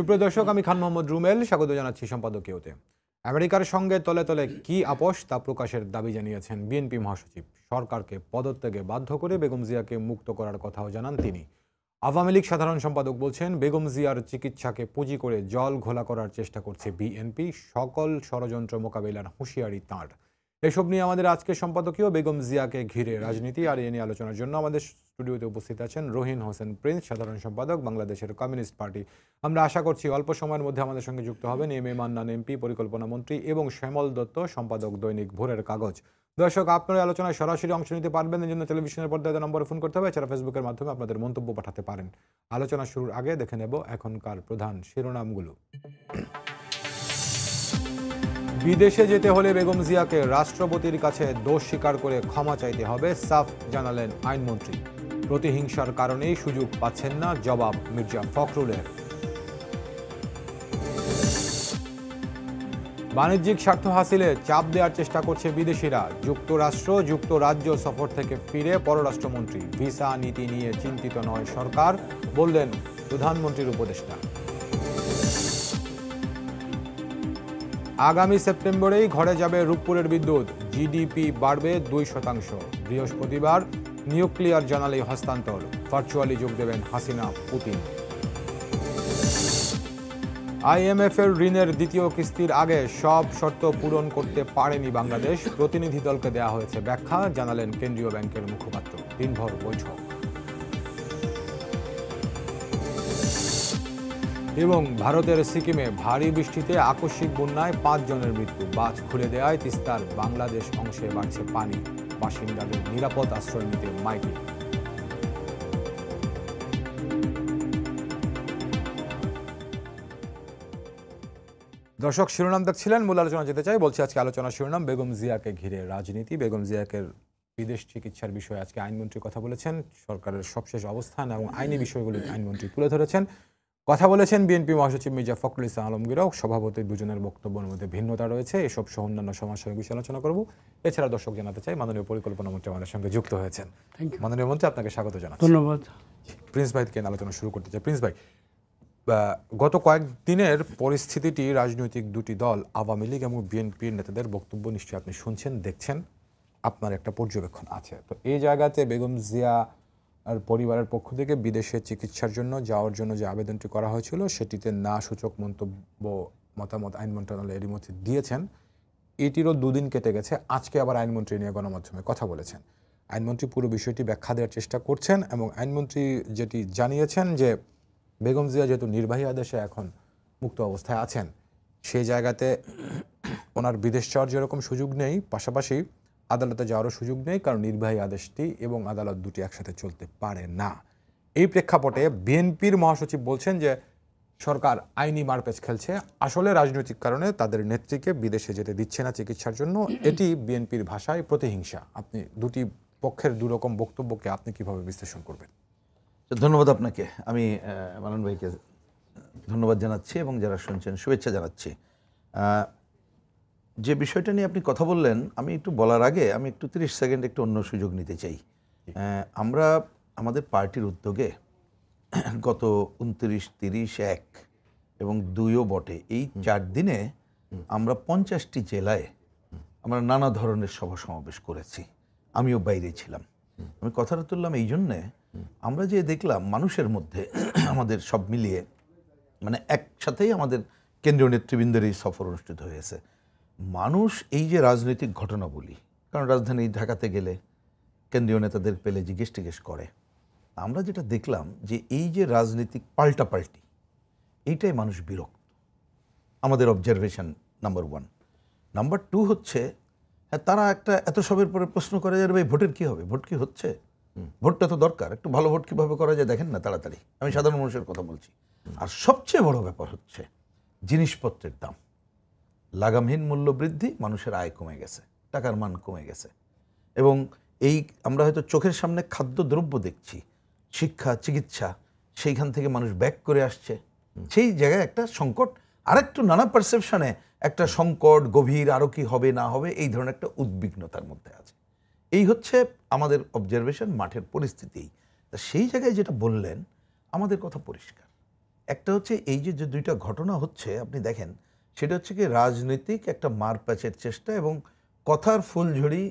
সুপ্রিয় দর্শক আমি খান মোহাম্মদ রুমেল স্বাগত জানাচ্ছি সম্পাদকীয়তে আমেরিকার সঙ্গে তলে তলে কি আপোষ তা প্রকাশের দাবি জানিয়েছেন বিএনপি মহাসচিব সরকারকে পদত্যাগে বাধ্য করে বেগম জিয়াকে মুক্ত করার কথাও জানান তিনি আওয়ামী লীগ সাধারণ সম্পাদক বলছেন বেগম জিয়ার চিকিৎসাকে পুঁজি করে জল ঘোলা করার চেষ্টা করছে বিএনপি সকল ষড়যন্ত্র মোকাবিলার হুঁশিয়ারি তাঁর এসব নিয়ে আমাদের আজকের সম্পাদকীয় বেগম জিয়াকে ঘিরে রাজনীতি আর এ নিয়ে আলোচনার জন্য আমাদের স্টুডিওতে উপস্থিত আছেন রোহিন হোসেন প্রিন্স সাধারণ সম্পাদক বাংলাদেশের কমিউনিস্ট পার্টি আমরা আশা করছি অল্প সময়ের মধ্যে আমাদের সঙ্গে যুক্ত হবেন এম এ মান্নান এমপি পরিকল্পনা মন্ত্রী এবং শ্যামল দত্ত সম্পাদক দৈনিক ভোরের কাগজ দর্শক আপনারা আলোচনায় সরাসরি অংশ নিতে পারবেন এই জন্য টেলিভিশনের পর্দায় নম্বরে ফোন করতে হবে এছাড়া ফেসবুকের মাধ্যমে আপনাদের মন্তব্য পাঠাতে পারেন আলোচনা শুরুর আগে দেখে নেব এখনকার প্রধান শিরোনামগুলো বিদেশে যেতে হলে বেগম জিয়াকে রাষ্ট্রপতির কাছে দোষ স্বীকার করে ক্ষমা চাইতে হবে সাফ জানালেন আইনমন্ত্রী প্রতিহিংসার কারণেই সুযোগ পাচ্ছেন না জবাব মির্জা ফখরুলের বাণিজ্যিক স্বার্থ হাসিলে চাপ দেওয়ার চেষ্টা করছে বিদেশিরা যুক্তরাষ্ট্র যুক্তরাজ্য সফর থেকে ফিরে পররাষ্ট্রমন্ত্রী ভিসা নীতি নিয়ে চিন্তিত নয় সরকার বললেন প্রধানমন্ত্রীর উপদেষ্টা আগামী সেপ্টেম্বরেই ঘরে যাবে রূপপুরের বিদ্যুৎ জিডিপি বাড়বে দুই শতাংশ বৃহস্পতিবার নিউক্লিয়ার জানালে হস্তান্তর ভার্চুয়ালি যোগ দেবেন হাসিনা পুতিন আইএমএফের ঋণের দ্বিতীয় কিস্তির আগে সব শর্ত পূরণ করতে পারেনি বাংলাদেশ প্রতিনিধি দলকে দেওয়া হয়েছে ব্যাখ্যা জানালেন কেন্দ্রীয় ব্যাংকের মুখপাত্র দিনভর বৈঠক এবং ভারতের সিকিমে ভারী বৃষ্টিতে আকস্মিক বন্যায় পাঁচজনের মৃত্যু বাঁধ খুলে দেওয়ায় তিস্তার বাংলাদেশ অংশে বাড়ছে পানি বাসিন্দাদের নিরাপদ আশ্রয় নিতে মাইকিং দর্শক শিরোনাম দেখছিলেন মূল আলোচনা যেতে চাই বলছি আজকে আলোচনা শিরোনাম বেগম জিয়াকে ঘিরে রাজনীতি বেগম জিয়াকে বিদেশ চিকিৎসার বিষয়ে আজকে আইনমন্ত্রী কথা বলেছেন সরকারের সবশেষ অবস্থান এবং আইনি বিষয়গুলি আইনমন্ত্রী তুলে ধরেছেন কথা বলেছেন বিএনপি মহাসচিব মির্জা ফখরুল ইসলাম আলমগীরও সভাপতি দুজনের বক্তব্যের মধ্যে ভিন্নতা রয়েছে এসব সহ অন্যান্য সমস্যা বিষয়ে আলোচনা করব এছাড়া দর্শক জানাতে চাই মাননীয় পরিকল্পনা মন্ত্রী আমাদের সঙ্গে যুক্ত হয়েছেন মাননীয় মন্ত্রী আপনাকে স্বাগত জানাচ্ছি ধন্যবাদ প্রিন্স ভাইকে আলোচনা শুরু করতে চাই প্রিন্স ভাই গত কয়েকদিনের পরিস্থিতিটি রাজনৈতিক দুটি দল আওয়ামী লীগ এবং বিএনপির নেতাদের বক্তব্য নিশ্চয়ই আপনি শুনছেন দেখছেন আপনার একটা পর্যবেক্ষণ আছে তো এই জায়গাতে বেগম জিয়া আর পরিবারের পক্ষ থেকে বিদেশে চিকিৎসার জন্য যাওয়ার জন্য যে আবেদনটি করা হয়েছিল সেটিতে না সূচক মন্তব্য মতামত আইন মন্ত্রণালয় এরই মধ্যে দিয়েছেন এটিরও দুদিন কেটে গেছে আজকে আবার আইনমন্ত্রী নিয়ে গণমাধ্যমে কথা বলেছেন আইনমন্ত্রী পুরো বিষয়টি ব্যাখ্যা দেওয়ার চেষ্টা করছেন এবং আইনমন্ত্রী যেটি জানিয়েছেন যে বেগম জিয়া যেহেতু নির্বাহী আদেশে এখন মুক্ত অবস্থায় আছেন সেই জায়গাতে ওনার বিদেশ যাওয়ার যেরকম সুযোগ নেই পাশাপাশি আদালতে যাওয়ারও সুযোগ নেই কারণ নির্বাহী আদেশটি এবং আদালত দুটি একসাথে চলতে পারে না এই প্রেক্ষাপটে বিএনপির মহাসচিব বলছেন যে সরকার আইনি মারপেচ খেলছে আসলে রাজনৈতিক কারণে তাদের নেত্রীকে বিদেশে যেতে দিচ্ছে না চিকিৎসার জন্য এটি বিএনপির ভাষায় প্রতিহিংসা আপনি দুটি পক্ষের দুরকম বক্তব্যকে আপনি কিভাবে বিশ্লেষণ করবেন ধন্যবাদ আপনাকে আমি মানন ভাইকে ধন্যবাদ জানাচ্ছি এবং যারা শুনছেন শুভেচ্ছা জানাচ্ছি যে বিষয়টা নিয়ে আপনি কথা বললেন আমি একটু বলার আগে আমি একটু তিরিশ সেকেন্ড একটু অন্য সুযোগ নিতে চাই আমরা আমাদের পার্টির উদ্যোগে গত উনত্রিশ তিরিশ এক এবং দুইও বটে এই চার দিনে আমরা পঞ্চাশটি জেলায় আমরা নানা ধরনের সভা সমাবেশ করেছি আমিও বাইরে ছিলাম আমি কথাটা তুললাম এই জন্যে আমরা যে দেখলাম মানুষের মধ্যে আমাদের সব মিলিয়ে মানে একসাথেই আমাদের কেন্দ্রীয় নেতৃবৃন্দের এই সফর অনুষ্ঠিত হয়েছে মানুষ এই যে রাজনৈতিক ঘটনা বলি কারণ রাজধানী ঢাকাতে গেলে কেন্দ্রীয় নেতাদের পেলে জিজ্ঞেস টিজ্ঞেস করে আমরা যেটা দেখলাম যে এই যে রাজনৈতিক পাল্টাপাল্টি এইটাই মানুষ বিরক্ত আমাদের observation number one number two হচ্ছে হ্যাঁ তারা একটা এত সবের পরে প্রশ্ন করে যাবে ভাই ভোটের কী হবে ভোট কি হচ্ছে ভোটটা তো দরকার একটু ভালো ভোট কীভাবে করা যায় দেখেন না তাড়াতাড়ি আমি সাধারণ মানুষের কথা বলছি আর সবচেয়ে বড় ব্যাপার হচ্ছে জিনিসপত্রের দাম লাগামহীন মূল্য বৃদ্ধি মানুষের আয় কমে গেছে টাকার মান কমে গেছে এবং এই আমরা হয়তো চোখের সামনে খাদ্যদ্রব্য দেখছি শিক্ষা চিকিৎসা সেইখান থেকে মানুষ ব্যাক করে আসছে সেই জায়গায় একটা সংকট আরেকটু নানা পারসেপশনে একটা সংকট গভীর আরও কি হবে না হবে এই ধরনের একটা উদ্বিগ্নতার মধ্যে আছে এই হচ্ছে আমাদের অবজারভেশন মাঠের পরিস্থিতি তা সেই জায়গায় যেটা বললেন আমাদের কথা পরিষ্কার একটা হচ্ছে এই যে যে দুইটা ঘটনা হচ্ছে আপনি দেখেন সেটা হচ্ছে কি রাজনৈতিক একটা মারপ্যাচের চেষ্টা এবং কথার ফুলঝুড়ি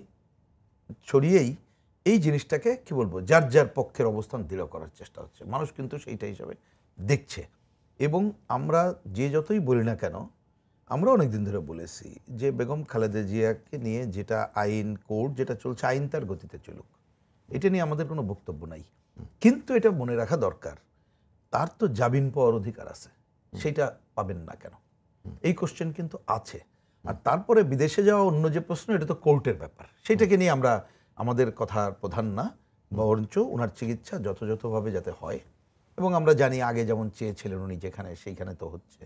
ছড়িয়েই এই জিনিসটাকে কি বলবো যার যার পক্ষের অবস্থান দৃঢ় করার চেষ্টা হচ্ছে মানুষ কিন্তু সেইটা হিসাবে দেখছে এবং আমরা যে যতই বলি না কেন আমরা অনেক দিন ধরে বলেছি যে বেগম খালেদা জিয়াকে নিয়ে যেটা আইন কোর্ট যেটা চলছে আইন তার গতিতে চলুক এটা নিয়ে আমাদের কোনো বক্তব্য নাই কিন্তু এটা মনে রাখা দরকার তার তো জামিন পাওয়ার অধিকার আছে সেটা পাবেন না কেন এই কোশ্চেন কিন্তু আছে আর তারপরে বিদেশে যাওয়া অন্য যে প্রশ্ন এটা তো কোর্টের ব্যাপার সেটাকে নিয়ে আমরা আমাদের কথার প্রধান না বরঞ্চ ওনার চিকিৎসা যথাযথভাবে যাতে হয় এবং আমরা জানি আগে যেমন চেয়েছিলেন উনি যেখানে সেইখানে তো হচ্ছে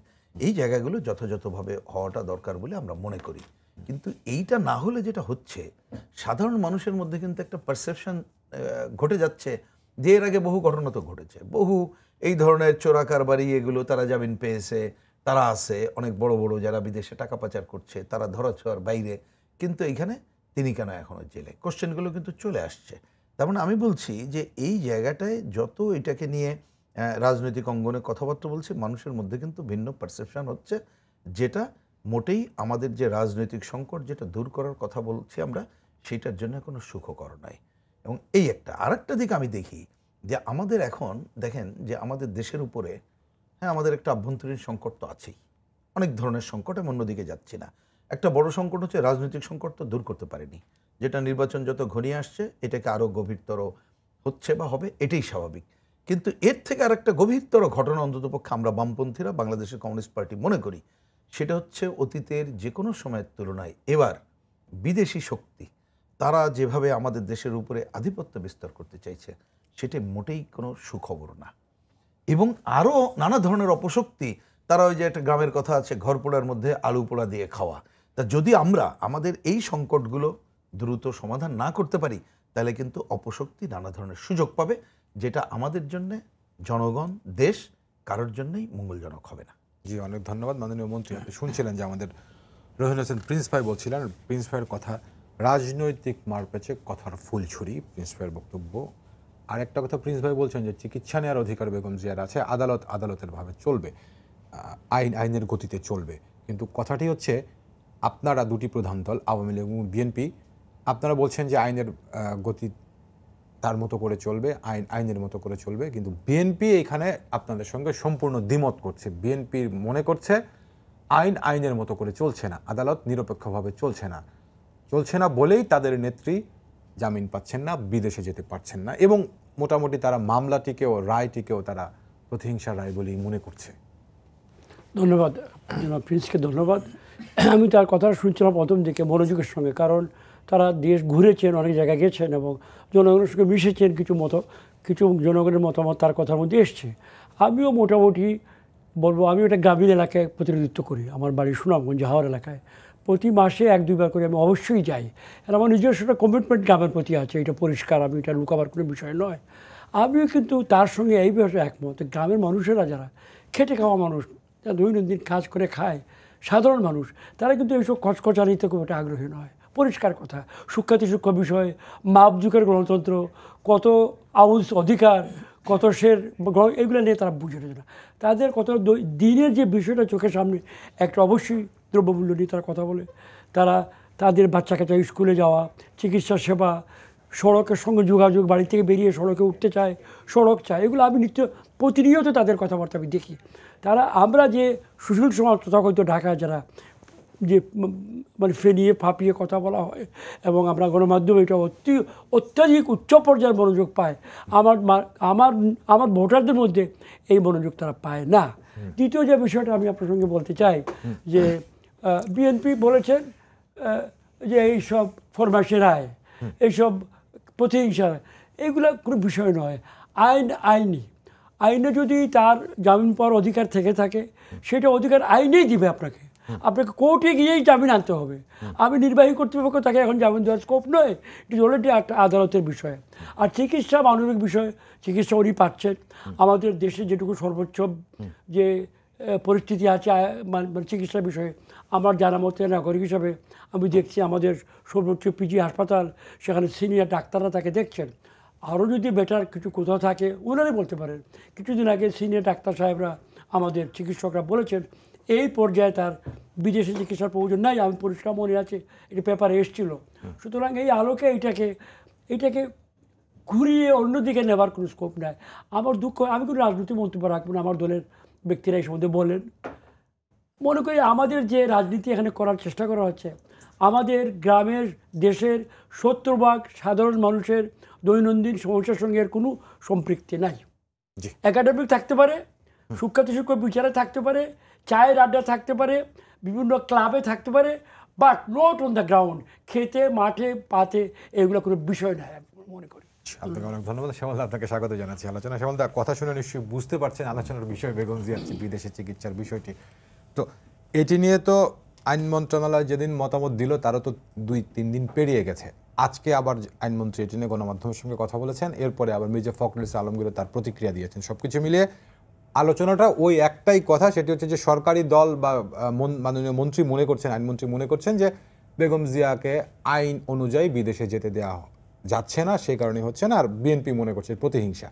এই জায়গাগুলো যথাযথভাবে হওয়াটা দরকার বলে আমরা মনে করি কিন্তু এইটা না হলে যেটা হচ্ছে সাধারণ মানুষের মধ্যে কিন্তু একটা পারসেপশন ঘটে যাচ্ছে যে এর আগে বহু ঘটনা তো ঘটেছে বহু এই ধরনের চোরাকারবারি এগুলো তারা জামিন পেয়েছে তারা আছে অনেক বড় বড় যারা বিদেশে টাকা পাচার করছে তারা ধরা ছোঁয়ার বাইরে কিন্তু এইখানে তিনি কেন এখনও জেলে কোশ্চেনগুলো কিন্তু চলে আসছে তার মানে আমি বলছি যে এই জায়গাটায় যত এটাকে নিয়ে রাজনৈতিক অঙ্গনে কথাবার্তা বলছি মানুষের মধ্যে কিন্তু ভিন্ন পারসেপশান হচ্ছে যেটা মোটেই আমাদের যে রাজনৈতিক সংকট যেটা দূর করার কথা বলছি আমরা সেটার জন্য কোনো সুখকর নয় এবং এই একটা আরেকটা দিক আমি দেখি যে আমাদের এখন দেখেন যে আমাদের দেশের উপরে হ্যাঁ আমাদের একটা আভ্যন্তরীণ সংকট তো আছেই অনেক ধরনের সংকট আমি অন্যদিকে যাচ্ছি না একটা বড় সংকট হচ্ছে রাজনৈতিক সংকট তো দূর করতে পারেনি যেটা নির্বাচন যত ঘনিয়ে আসছে এটাকে আরও গভীরতর হচ্ছে বা হবে এটাই স্বাভাবিক কিন্তু এর থেকে আর একটা গভীরতর ঘটনা অন্ততপক্ষে আমরা বামপন্থীরা বাংলাদেশের কমিউনিস্ট পার্টি মনে করি সেটা হচ্ছে অতীতের যে কোনো সময়ের তুলনায় এবার বিদেশি শক্তি তারা যেভাবে আমাদের দেশের উপরে আধিপত্য বিস্তার করতে চাইছে সেটি মোটেই কোনো সুখবর না এবং আরও নানা ধরনের অপশক্তি তারা ওই যে একটা গ্রামের কথা আছে ঘর পোড়ার মধ্যে আলু পোড়া দিয়ে খাওয়া তা যদি আমরা আমাদের এই সংকটগুলো দ্রুত সমাধান না করতে পারি তাহলে কিন্তু অপশক্তি নানা ধরনের সুযোগ পাবে যেটা আমাদের জন্যে জনগণ দেশ কারোর জন্যই মঙ্গলজনক হবে না জি অনেক ধন্যবাদ মাননীয় মন্ত্রী আপনি শুনছিলেন যে আমাদের রোহিন হোসেন প্রিন্স ভাই বলছিলেন প্রিন্স ভাইয়ের কথা রাজনৈতিক মারপেচে কথার ফুলছুরি প্রিন্স ভাইয়ের বক্তব্য আর একটা কথা প্রিন্স ভাই বলছেন যে চিকিৎসা নেওয়ার অধিকার বেগম জিয়ার আছে আদালত আদালতের ভাবে চলবে আইন আইনের গতিতে চলবে কিন্তু কথাটি হচ্ছে আপনারা দুটি প্রধান দল আওয়ামী লীগ এবং বিএনপি আপনারা বলছেন যে আইনের গতি তার মতো করে চলবে আইন আইনের মতো করে চলবে কিন্তু বিএনপি এখানে আপনাদের সঙ্গে সম্পূর্ণ দ্বিমত করছে বিএনপির মনে করছে আইন আইনের মতো করে চলছে না আদালত নিরপেক্ষভাবে চলছে না চলছে না বলেই তাদের নেত্রী জামিন পাচ্ছেন না বিদেশে যেতে পারছেন না এবং মোটামুটি তারা মামলাটিকেও রায়টিকেও তারা প্রতিহিংসা রায় বলেই মনে করছে ধন্যবাদ প্রিন্সকে ধন্যবাদ আমি তার কথাটা শুনছিলাম প্রথম দিকে মনোযোগের সঙ্গে কারণ তারা দেশ ঘুরেছেন অনেক জায়গায় গেছেন এবং জনগণের সঙ্গে মিশেছেন কিছু মতো কিছু জনগণের মতামত তার কথার মধ্যে এসছে আমিও মোটামুটি বলবো আমি একটা গ্রামীণ এলাকায় প্রতিনিধিত্ব করি আমার বাড়ি সুনামগঞ্জ হাওড় এলাকায় প্রতি মাসে এক দুইবার করে আমি অবশ্যই যাই আর আমার নিজস্ব একটা কমিটমেন্ট গ্রামের প্রতি আছে এটা পরিষ্কার আমি এটা লুকাবার কোনো বিষয় নয় আমিও কিন্তু তার সঙ্গে এই বিষয়ে একমত গ্রামের মানুষেরা যারা খেটে খাওয়া মানুষ যারা দৈনন্দিন কাজ করে খায় সাধারণ মানুষ তারা কিন্তু এইসব নিতে খুব একটা আগ্রহী নয় পরিষ্কার কথা সূক্ষাতি সূক্ষ্ম বিষয় মাপজুকের গণতন্ত্র কত আউজ অধিকার কত সের এগুলো নিয়ে তারা বুঝে না তাদের কত দিনের যে বিষয়টা চোখের সামনে একটা অবশ্যই দ্রব্যমূল্য নিয়ে তারা কথা বলে তারা তাদের বাচ্চা কাচ্চা স্কুলে যাওয়া চিকিৎসা সেবা সড়কের সঙ্গে যোগাযোগ বাড়ি থেকে বেরিয়ে সড়কে উঠতে চায় সড়ক চায় এগুলো আমি নিত্য প্রতিনিয়ত তাদের কথাবার্তা আমি দেখি তারা আমরা যে সুশীল সমাজ তথাকথিত ঢাকায় যারা যে মানে ফেলিয়ে ফাঁপিয়ে কথা বলা হয় এবং আমরা গণমাধ্যমে এটা অতি অত্যাধিক উচ্চ পর্যায়ের মনোযোগ পায় আমার আমার আমার ভোটারদের মধ্যে এই মনোযোগ তারা পায় না দ্বিতীয় যে বিষয়টা আমি আপনার সঙ্গে বলতে চাই যে বিএনপি বলেছেন যে এইসব ফরমাসি রায় এইসব প্রতিহিংসা এগুলো কোনো বিষয় নয় আইন আইনি আইনে যদি তার জামিন পাওয়ার অধিকার থেকে থাকে সেটা অধিকার আইনেই দিবে আপনাকে আপনাকে কোর্টে গিয়েই জামিন আনতে হবে আমি নির্বাহী কর্তৃপক্ষ তাকে এখন জামিন দেওয়ার স্কোপ নয় এটি অলরেডি একটা আদালতের বিষয় আর চিকিৎসা মানবিক বিষয় চিকিৎসা উনি পাচ্ছেন আমাদের দেশে যেটুকু সর্বোচ্চ যে পরিস্থিতি আছে মানে, মানে চিকিৎসা বিষয়ে আমার জানা মতে নাগরিক হিসাবে আমি দেখছি আমাদের সর্বোচ্চ পিজি হাসপাতাল সেখানে সিনিয়র ডাক্তাররা তাকে দেখছেন আরও যদি বেটার কিছু কোথাও থাকে ওনারাই বলতে পারেন কিছুদিন আগে সিনিয়র ডাক্তার সাহেবরা আমাদের চিকিৎসকরা বলেছেন এই পর্যায়ে তার বিদেশি চিকিৎসার প্রয়োজন নাই আমি পরিষ্কার মনে আছে এটা পেপারে এসেছিল সুতরাং এই আলোকে এটাকে এটাকে ঘুরিয়ে অন্যদিকে নেবার কোনো স্কোপ নেয় আমার দুঃখ আমি কোনো রাজনৈতিক মন্তব্য রাখবো না আমার দলের ব্যক্তিরা এই সম্বন্ধে বলেন মনে করি আমাদের যে রাজনীতি এখানে করার চেষ্টা করা হচ্ছে আমাদের গ্রামের দেশের সত্তর ভাগ সাধারণ মানুষের দৈনন্দিন সমস্যার সঙ্গে কোনো সম্পৃক্তি নাই একাডেমিক থাকতে পারে সুক্ষাত সূক্ষ্ম বিচারে থাকতে পারে চায়ের আড্ডা থাকতে পারে বিভিন্ন ক্লাবে থাকতে পারে but not on the ground খেতে মাঠে পাতে এগুলো কোনো বিষয় নয় মনে করি আচ্ছা, আপনাকে অনেক ধন্যবাদ শ্যামল আপনাকে স্বাগত জানাচ্ছি আলোচনা শ্যামল দা কথা শুনে নিশ্চয়ই বুঝতে পারছেন আলোচনার বিষয় বেগম জিয়াচ্ছে বিদেশে চিকিৎসার বিষয়টি তো এটি নিয়ে তো আইন মন্ত্রণালয় যেদিন মতামত দিল তারও তো দুই তিন দিন পেরিয়ে গেছে আজকে আবার আইনমন্ত্রী এটি নিয়ে গণমাধ্যমের সঙ্গে কথা বলেছেন এরপরে আবার মির্জা ফখরুল ইসলাম আলমগীরও তার প্রতিক্রিয়া দিয়েছেন সব কিছু মিলিয়ে আলোচনাটা ওই একটাই কথা সেটি হচ্ছে যে সরকারি দল বা মাননীয় মন্ত্রী মনে করছেন আইনমন্ত্রী মনে করছেন যে বেগম জিয়াকে আইন অনুযায়ী বিদেশে যেতে দেওয়া যাচ্ছে না সেই কারণে হচ্ছে না আর বিএনপি মনে করছে প্রতিহিংসা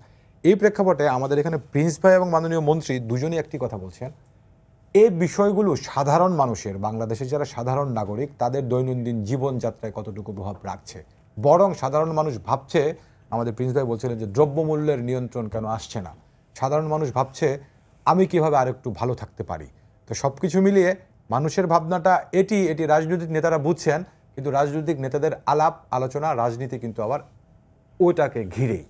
এই প্রেক্ষাপটে আমাদের এখানে প্রিন্স ভাই এবং মাননীয় মন্ত্রী দুজনই একটি কথা বলছেন এই বিষয়গুলো সাধারণ মানুষের বাংলাদেশের যারা সাধারণ নাগরিক তাদের দৈনন্দিন জীবনযাত্রায় কতটুকু প্রভাব রাখছে বরং সাধারণ মানুষ ভাবছে আমাদের প্রিন্স ভাই বলছিলেন যে দ্রব্যমূল্যের নিয়ন্ত্রণ কেন আসছে না সাধারণ মানুষ ভাবছে আমি কিভাবে আরেকটু ভালো থাকতে পারি তো সব কিছু মিলিয়ে মানুষের ভাবনাটা এটি এটি রাজনৈতিক নেতারা বুঝছেন কিন্তু রাজনৈতিক নেতাদের আলাপ আলোচনা রাজনীতি কিন্তু আবার ওইটাকে ঘিরেই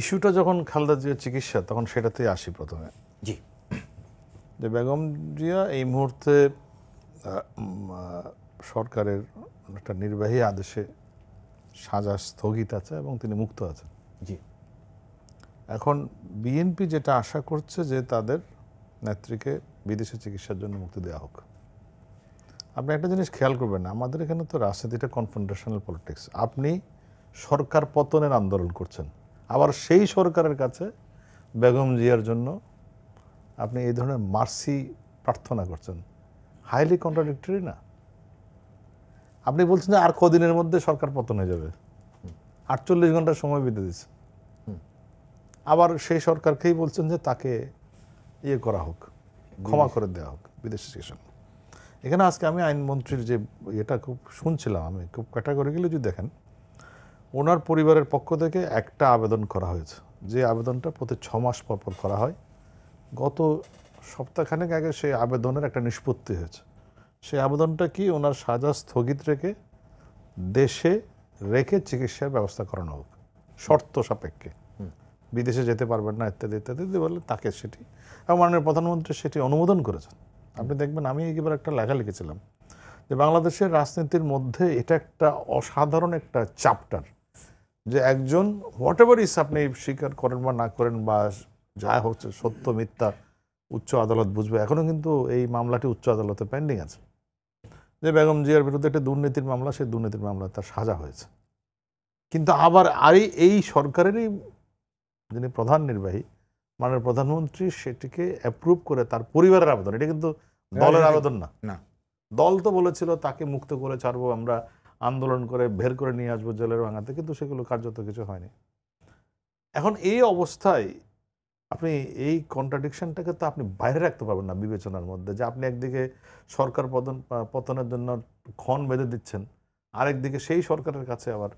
ইস্যুটা যখন খালদা জিয়ার চিকিৎসা তখন সেটাতেই আসি প্রথমে জি যে বেগম জিয়া এই মুহূর্তে সরকারের একটা নির্বাহী আদেশে সাজা স্থগিত আছে এবং তিনি মুক্ত আছেন জি এখন বিএনপি যেটা আশা করছে যে তাদের নেত্রীকে বিদেশে চিকিৎসার জন্য মুক্তি দেওয়া হোক আপনি একটা জিনিস খেয়াল করবেন আমাদের এখানে তো রাজনীতিটা কনফেন্ট্রেশনাল পলিটিক্স আপনি সরকার পতনের আন্দোলন করছেন আবার সেই সরকারের কাছে বেগম জিয়ার জন্য আপনি এই ধরনের মার্সি প্রার্থনা করছেন হাইলি কন্ট্রাডিক্টরি না আপনি বলছেন যে আর কদিনের মধ্যে সরকার পতন হয়ে যাবে আটচল্লিশ ঘন্টা সময় বেঁধে দিচ্ছে আবার সেই সরকারকেই বলছেন যে তাকে ইয়ে করা হোক ক্ষমা করে দেওয়া হোক বিদেশ সেশন এখানে আজকে আমি আইনমন্ত্রীর যে এটা খুব শুনছিলাম আমি খুব গেলে যদি দেখেন ওনার পরিবারের পক্ষ থেকে একটা আবেদন করা হয়েছে যে আবেদনটা প্রতি ছ মাস পর পর করা হয় গত সপ্তাহখানেক আগে সেই আবেদনের একটা নিষ্পত্তি হয়েছে সেই আবেদনটা কি ওনার সাজা স্থগিত রেখে দেশে রেখে চিকিৎসার ব্যবস্থা করানো হোক শর্ত সাপেক্ষে বিদেশে যেতে পারবেন না ইত্যাদি ইত্যাদি বলে তাকে সেটি এবং মাননীয় প্রধানমন্ত্রী সেটি অনুমোদন করেছেন আপনি দেখবেন আমি একবার একটা লেখা লিখেছিলাম যে বাংলাদেশের রাজনীতির মধ্যে এটা একটা অসাধারণ একটা চ্যাপ্টার যে একজন হোয়াট এভার ইস আপনি স্বীকার করেন বা না করেন বা যা হচ্ছে সত্য মিথ্যা উচ্চ আদালত বুঝবে এখনও কিন্তু এই মামলাটি উচ্চ আদালতে পেন্ডিং আছে যে বেগম জিয়ার বিরুদ্ধে একটা দুর্নীতির মামলা সেই দুর্নীতির মামলা তার সাজা হয়েছে কিন্তু আবার আর এই সরকারেরই যিনি প্রধান নির্বাহী মাননীয় প্রধানমন্ত্রী সেটিকে অ্যাপ্রুভ করে তার পরিবারের আবেদন এটা কিন্তু দলের আবেদন না দল তো বলেছিল তাকে মুক্ত করে ছাড়বো আমরা আন্দোলন করে বের করে নিয়ে আসবো জেলের ভাঙাতে কিন্তু সেগুলো কার্যত কিছু হয়নি এখন এই অবস্থায় আপনি এই কন্ট্রাডিকশনটাকে তো আপনি বাইরে রাখতে পারবেন না বিবেচনার মধ্যে যে আপনি একদিকে সরকার পতন পতনের জন্য ক্ষণ বেঁধে দিচ্ছেন আরেকদিকে সেই সরকারের কাছে আবার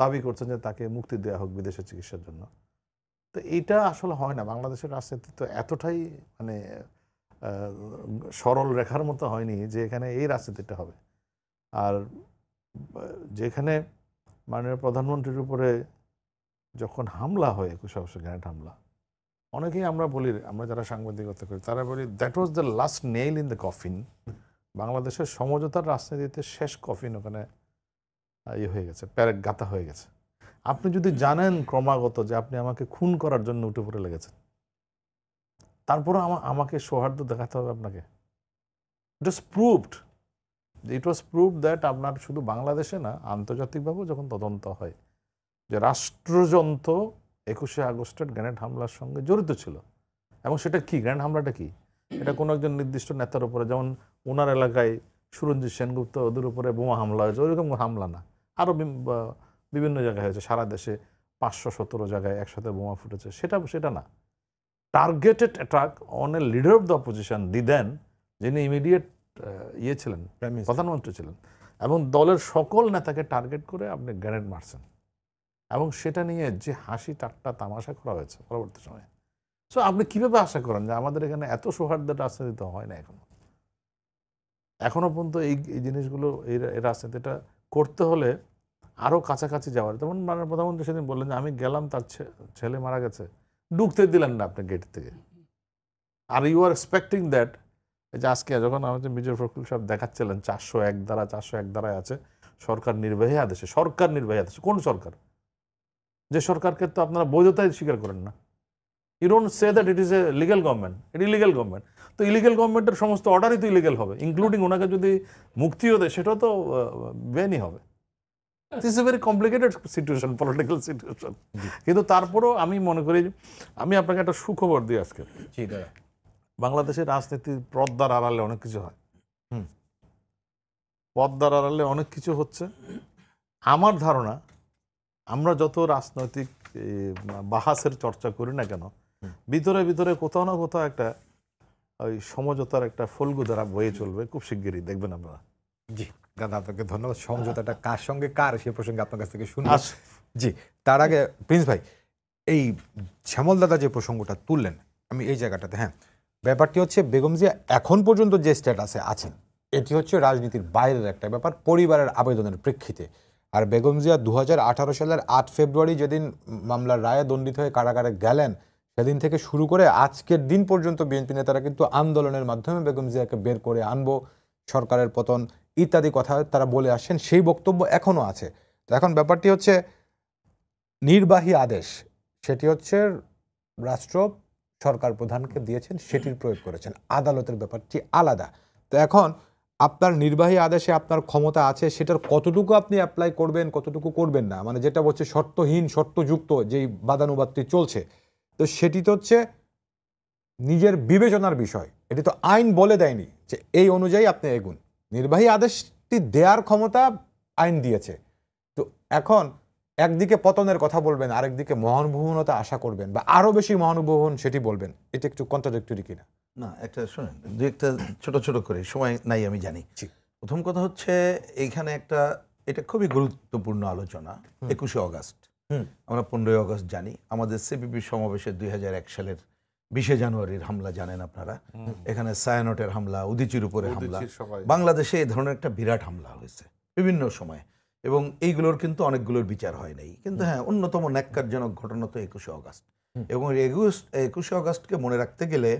দাবি করছেন যে তাকে মুক্তি দেওয়া হোক বিদেশে চিকিৎসার জন্য তো এইটা আসলে হয় না বাংলাদেশের রাজনীতি তো এতটাই মানে সরল রেখার মতো হয়নি যে এখানে এই রাজনীতিটা হবে আর যেখানে মাননীয় প্রধানমন্ত্রীর উপরে যখন হামলা হয় একুশে অবশ্য গ্র্যান্ড হামলা অনেকেই আমরা বলি আমরা যারা সাংবাদিকতা করি তারা বলি that was the last nail in the coffin বাংলাদেশের সমঝোতার রাজনীতিতে শেষ কফিন ওখানে ইয়ে হয়ে গেছে প্যারেক গাঁথা হয়ে গেছে আপনি যদি জানেন ক্রমাগত যে আপনি আমাকে খুন করার জন্য উঠে পড়ে লেগেছেন তারপরে আমার আমাকে সৌহার্দ্য দেখাতে হবে আপনাকে it was proved it was proved that আপনার শুধু বাংলাদেশে না আন্তর্জাতিকভাবেও যখন তদন্ত হয় যে রাষ্ট্রযন্ত্র একুশে আগস্টের গ্র্যান্ড হামলার সঙ্গে জড়িত ছিল এবং সেটা কি গ্র্যান্ড হামলাটা কি এটা কোনো একজন নির্দিষ্ট নেতার উপরে যেমন ওনার এলাকায় সুরঞ্জিত সেনগুপ্ত ওদের উপরে বোমা হামলা হয়েছে ওইরকম হামলা না আরও বিভিন্ন জায়গায় হয়েছে সারা দেশে পাঁচশো সতেরো জায়গায় একসাথে বোমা ফুটেছে সেটা সেটা না targeted attack on a leader of the opposition the then যিনি ইমিডিয়েট ইয়ে ছিলেন প্রধানমন্ত্রী ছিলেন এবং দলের সকল নেতাকে টার্গেট করে আপনি গ্রেনেড মারছেন এবং সেটা নিয়ে যে হাসি টাট্টা তামাশা করা হয়েছে পরবর্তী সময়ে সো আপনি কীভাবে আশা করেন যে আমাদের এখানে এত সৌহার্দ্যের রাজনীতি তো হয় না এখনো এখনও পর্যন্ত এই এই জিনিসগুলো এই রাজনীতিটা করতে হলে আরও কাছাকাছি যাওয়ার যেমন মানে প্রধানমন্ত্রী সেদিন বললেন যে আমি গেলাম তার ছেলে মারা গেছে ঢুকতে দিলেন না আপনি গেট থেকে are you are expecting that যে আজকে যখন আমাদের মির্জা ফখরুল সাহেব দেখাচ্ছিলেন চারশো এক দ্বারা চারশো এক দ্বারায় আছে সরকার নির্বাহী আদেশে সরকার নির্বাহী আদেশে কোন সরকার যে সরকারকে তো আপনারা বৈধতাই স্বীকার করেন না you don't say that it is a legal government it illegal government তো ইলিগাল গভর্নমেন্টের সমস্ত অর্ডারই তো ইলিগাল হবে ইনক্লুডিং ওনাকে যদি মুক্তিও দেয় সেটাও তো বেআইনি হবে this a very complicated situation political situation কিন্তু তারপরেও আমি মনে করি আমি আপনাকে একটা সুখবর দিই আজকে বাংলাদেশের রাজনীতি পদ্মার আড়ালে অনেক কিছু হয় পদ্মার আড়ালে অনেক কিছু হচ্ছে আমার ধারণা আমরা যত রাজনৈতিক বাহাসের চর্চা করি না কেন ভিতরে ভিতরে কোথাও না কোথাও একটা ওই সমঝোতার একটা ফলগু দ্বারা বয়ে চলবে খুব শিগগিরই দেখবেন আপনারা জি কাদ আপনাকে ধন্যবাদ সমঝোতাটা কার সঙ্গে কার সে প্রসঙ্গে আপনার কাছ থেকে শুনে আচ্ছা। জি তার আগে প্রিন্স ভাই এই শ্যামল দাদা যে প্রসঙ্গটা তুললেন আমি এই জায়গাটাতে হ্যাঁ ব্যাপারটি হচ্ছে বেগম জিয়া এখন পর্যন্ত যে স্ট্যাটাসে আছেন এটি হচ্ছে রাজনীতির বাইরের একটা ব্যাপার পরিবারের আবেদনের প্রেক্ষিতে আর বেগম জিয়া দু সালের আট ফেব্রুয়ারি যেদিন মামলার রায়ে দণ্ডিত হয়ে কারাগারে গেলেন সেদিন থেকে শুরু করে আজকের দিন পর্যন্ত বিএনপি নেতারা কিন্তু আন্দোলনের মাধ্যমে বেগম জিয়াকে বের করে আনব সরকারের পতন ইত্যাদি কথা তারা বলে আসছেন সেই বক্তব্য এখনও আছে তো এখন ব্যাপারটি হচ্ছে নির্বাহী আদেশ সেটি হচ্ছে রাষ্ট্র সরকার প্রধানকে দিয়েছেন সেটির প্রয়োগ করেছেন আদালতের ব্যাপারটি আলাদা তো এখন আপনার নির্বাহী আদেশে আপনার ক্ষমতা আছে সেটার কতটুকু আপনি অ্যাপ্লাই করবেন কতটুকু করবেন না মানে যেটা হচ্ছে শর্তহীন শর্তযুক্ত যেই বাদানুবাদটি চলছে তো সেটি তো হচ্ছে নিজের বিবেচনার বিষয় এটি তো আইন বলে দেয়নি যে এই অনুযায়ী আপনি এগুন নির্বাহী আদেশটি দেয়ার ক্ষমতা আইন দিয়েছে তো এখন একদিকে পতনের কথা বলবেন আরেকদিকে মহানুভবনতা আশা করবেন বা আরও বেশি মহানুভবন সেটি বলবেন এটা একটু কন্ট্রাডিক্টরি কিনা না একটা শোনেন দু একটা ছোট ছোট করে সময় নাই আমি জানি প্রথম কথা হচ্ছে এইখানে একটা এটা খুবই গুরুত্বপূর্ণ আলোচনা একুশে অগাস্ট আমরা পনেরোই অগস্ট জানি আমাদের সিপিপি সমাবেশের দুই সালের বিশে জানুয়ারির হামলা জানেন আপনারা এখানে সায়ানটের হামলা উদিচির উপরে হামলা বাংলাদেশে এই ধরনের একটা বিরাট হামলা হয়েছে বিভিন্ন সময় এবং এইগুলোর কিন্তু অনেকগুলোর বিচার হয় নাই কিন্তু হ্যাঁ অন্যতম ন্যাক্কারজনক ঘটনা তো একুশে অগাস্ট এবং একুশে অগাস্টকে মনে রাখতে গেলে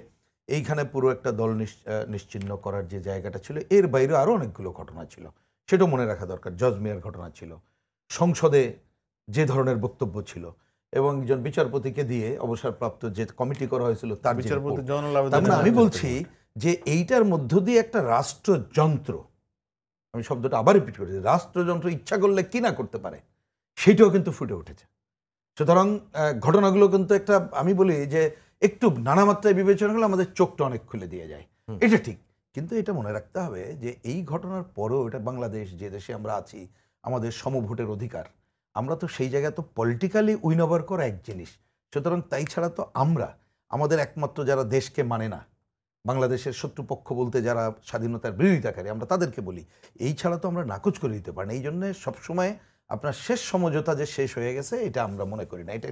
এইখানে পুরো একটা দল নিশ্চিন্ন করার যে জায়গাটা ছিল এর বাইরে আরও অনেকগুলো ঘটনা ছিল সেটাও মনে রাখা দরকার জজমিয়ার ঘটনা ছিল সংসদে যে ধরনের বক্তব্য ছিল এবং একজন বিচারপতিকে দিয়ে অবসরপ্রাপ্ত যে কমিটি করা হয়েছিল তার বিচারপতি মানে আমি বলছি যে এইটার মধ্য দিয়ে একটা রাষ্ট্রযন্ত্র আমি শব্দটা আবার রিপিট করেছি রাষ্ট্রযন্ত্র ইচ্ছা করলে কি না করতে পারে সেটাও কিন্তু ফুটে উঠেছে সুতরাং ঘটনাগুলো কিন্তু একটা আমি বলি যে একটু নানা মাত্রায় বিবেচনা হলে আমাদের চোখটা অনেক খুলে দিয়ে যায় এটা ঠিক কিন্তু এটা মনে রাখতে হবে যে এই ঘটনার পরেও এটা বাংলাদেশ যে দেশে আমরা আছি আমাদের সমভোটের অধিকার আমরা তো সেই জায়গায় তো পলিটিক্যালি উইনওভার করা এক জিনিস সুতরাং তাই ছাড়া তো আমরা আমাদের একমাত্র যারা দেশকে মানে না বাংলাদেশের শত্রুপক্ষ বলতে যারা স্বাধীনতার বিরোধিতাকারী আমরা তাদেরকে বলি এই ছাড়া তো আমরা নাকচ করে দিতে পারি না এই জন্যে সবসময় আপনার শেষ সমঝোতা যে শেষ হয়ে গেছে এটা আমরা মনে করি না এটা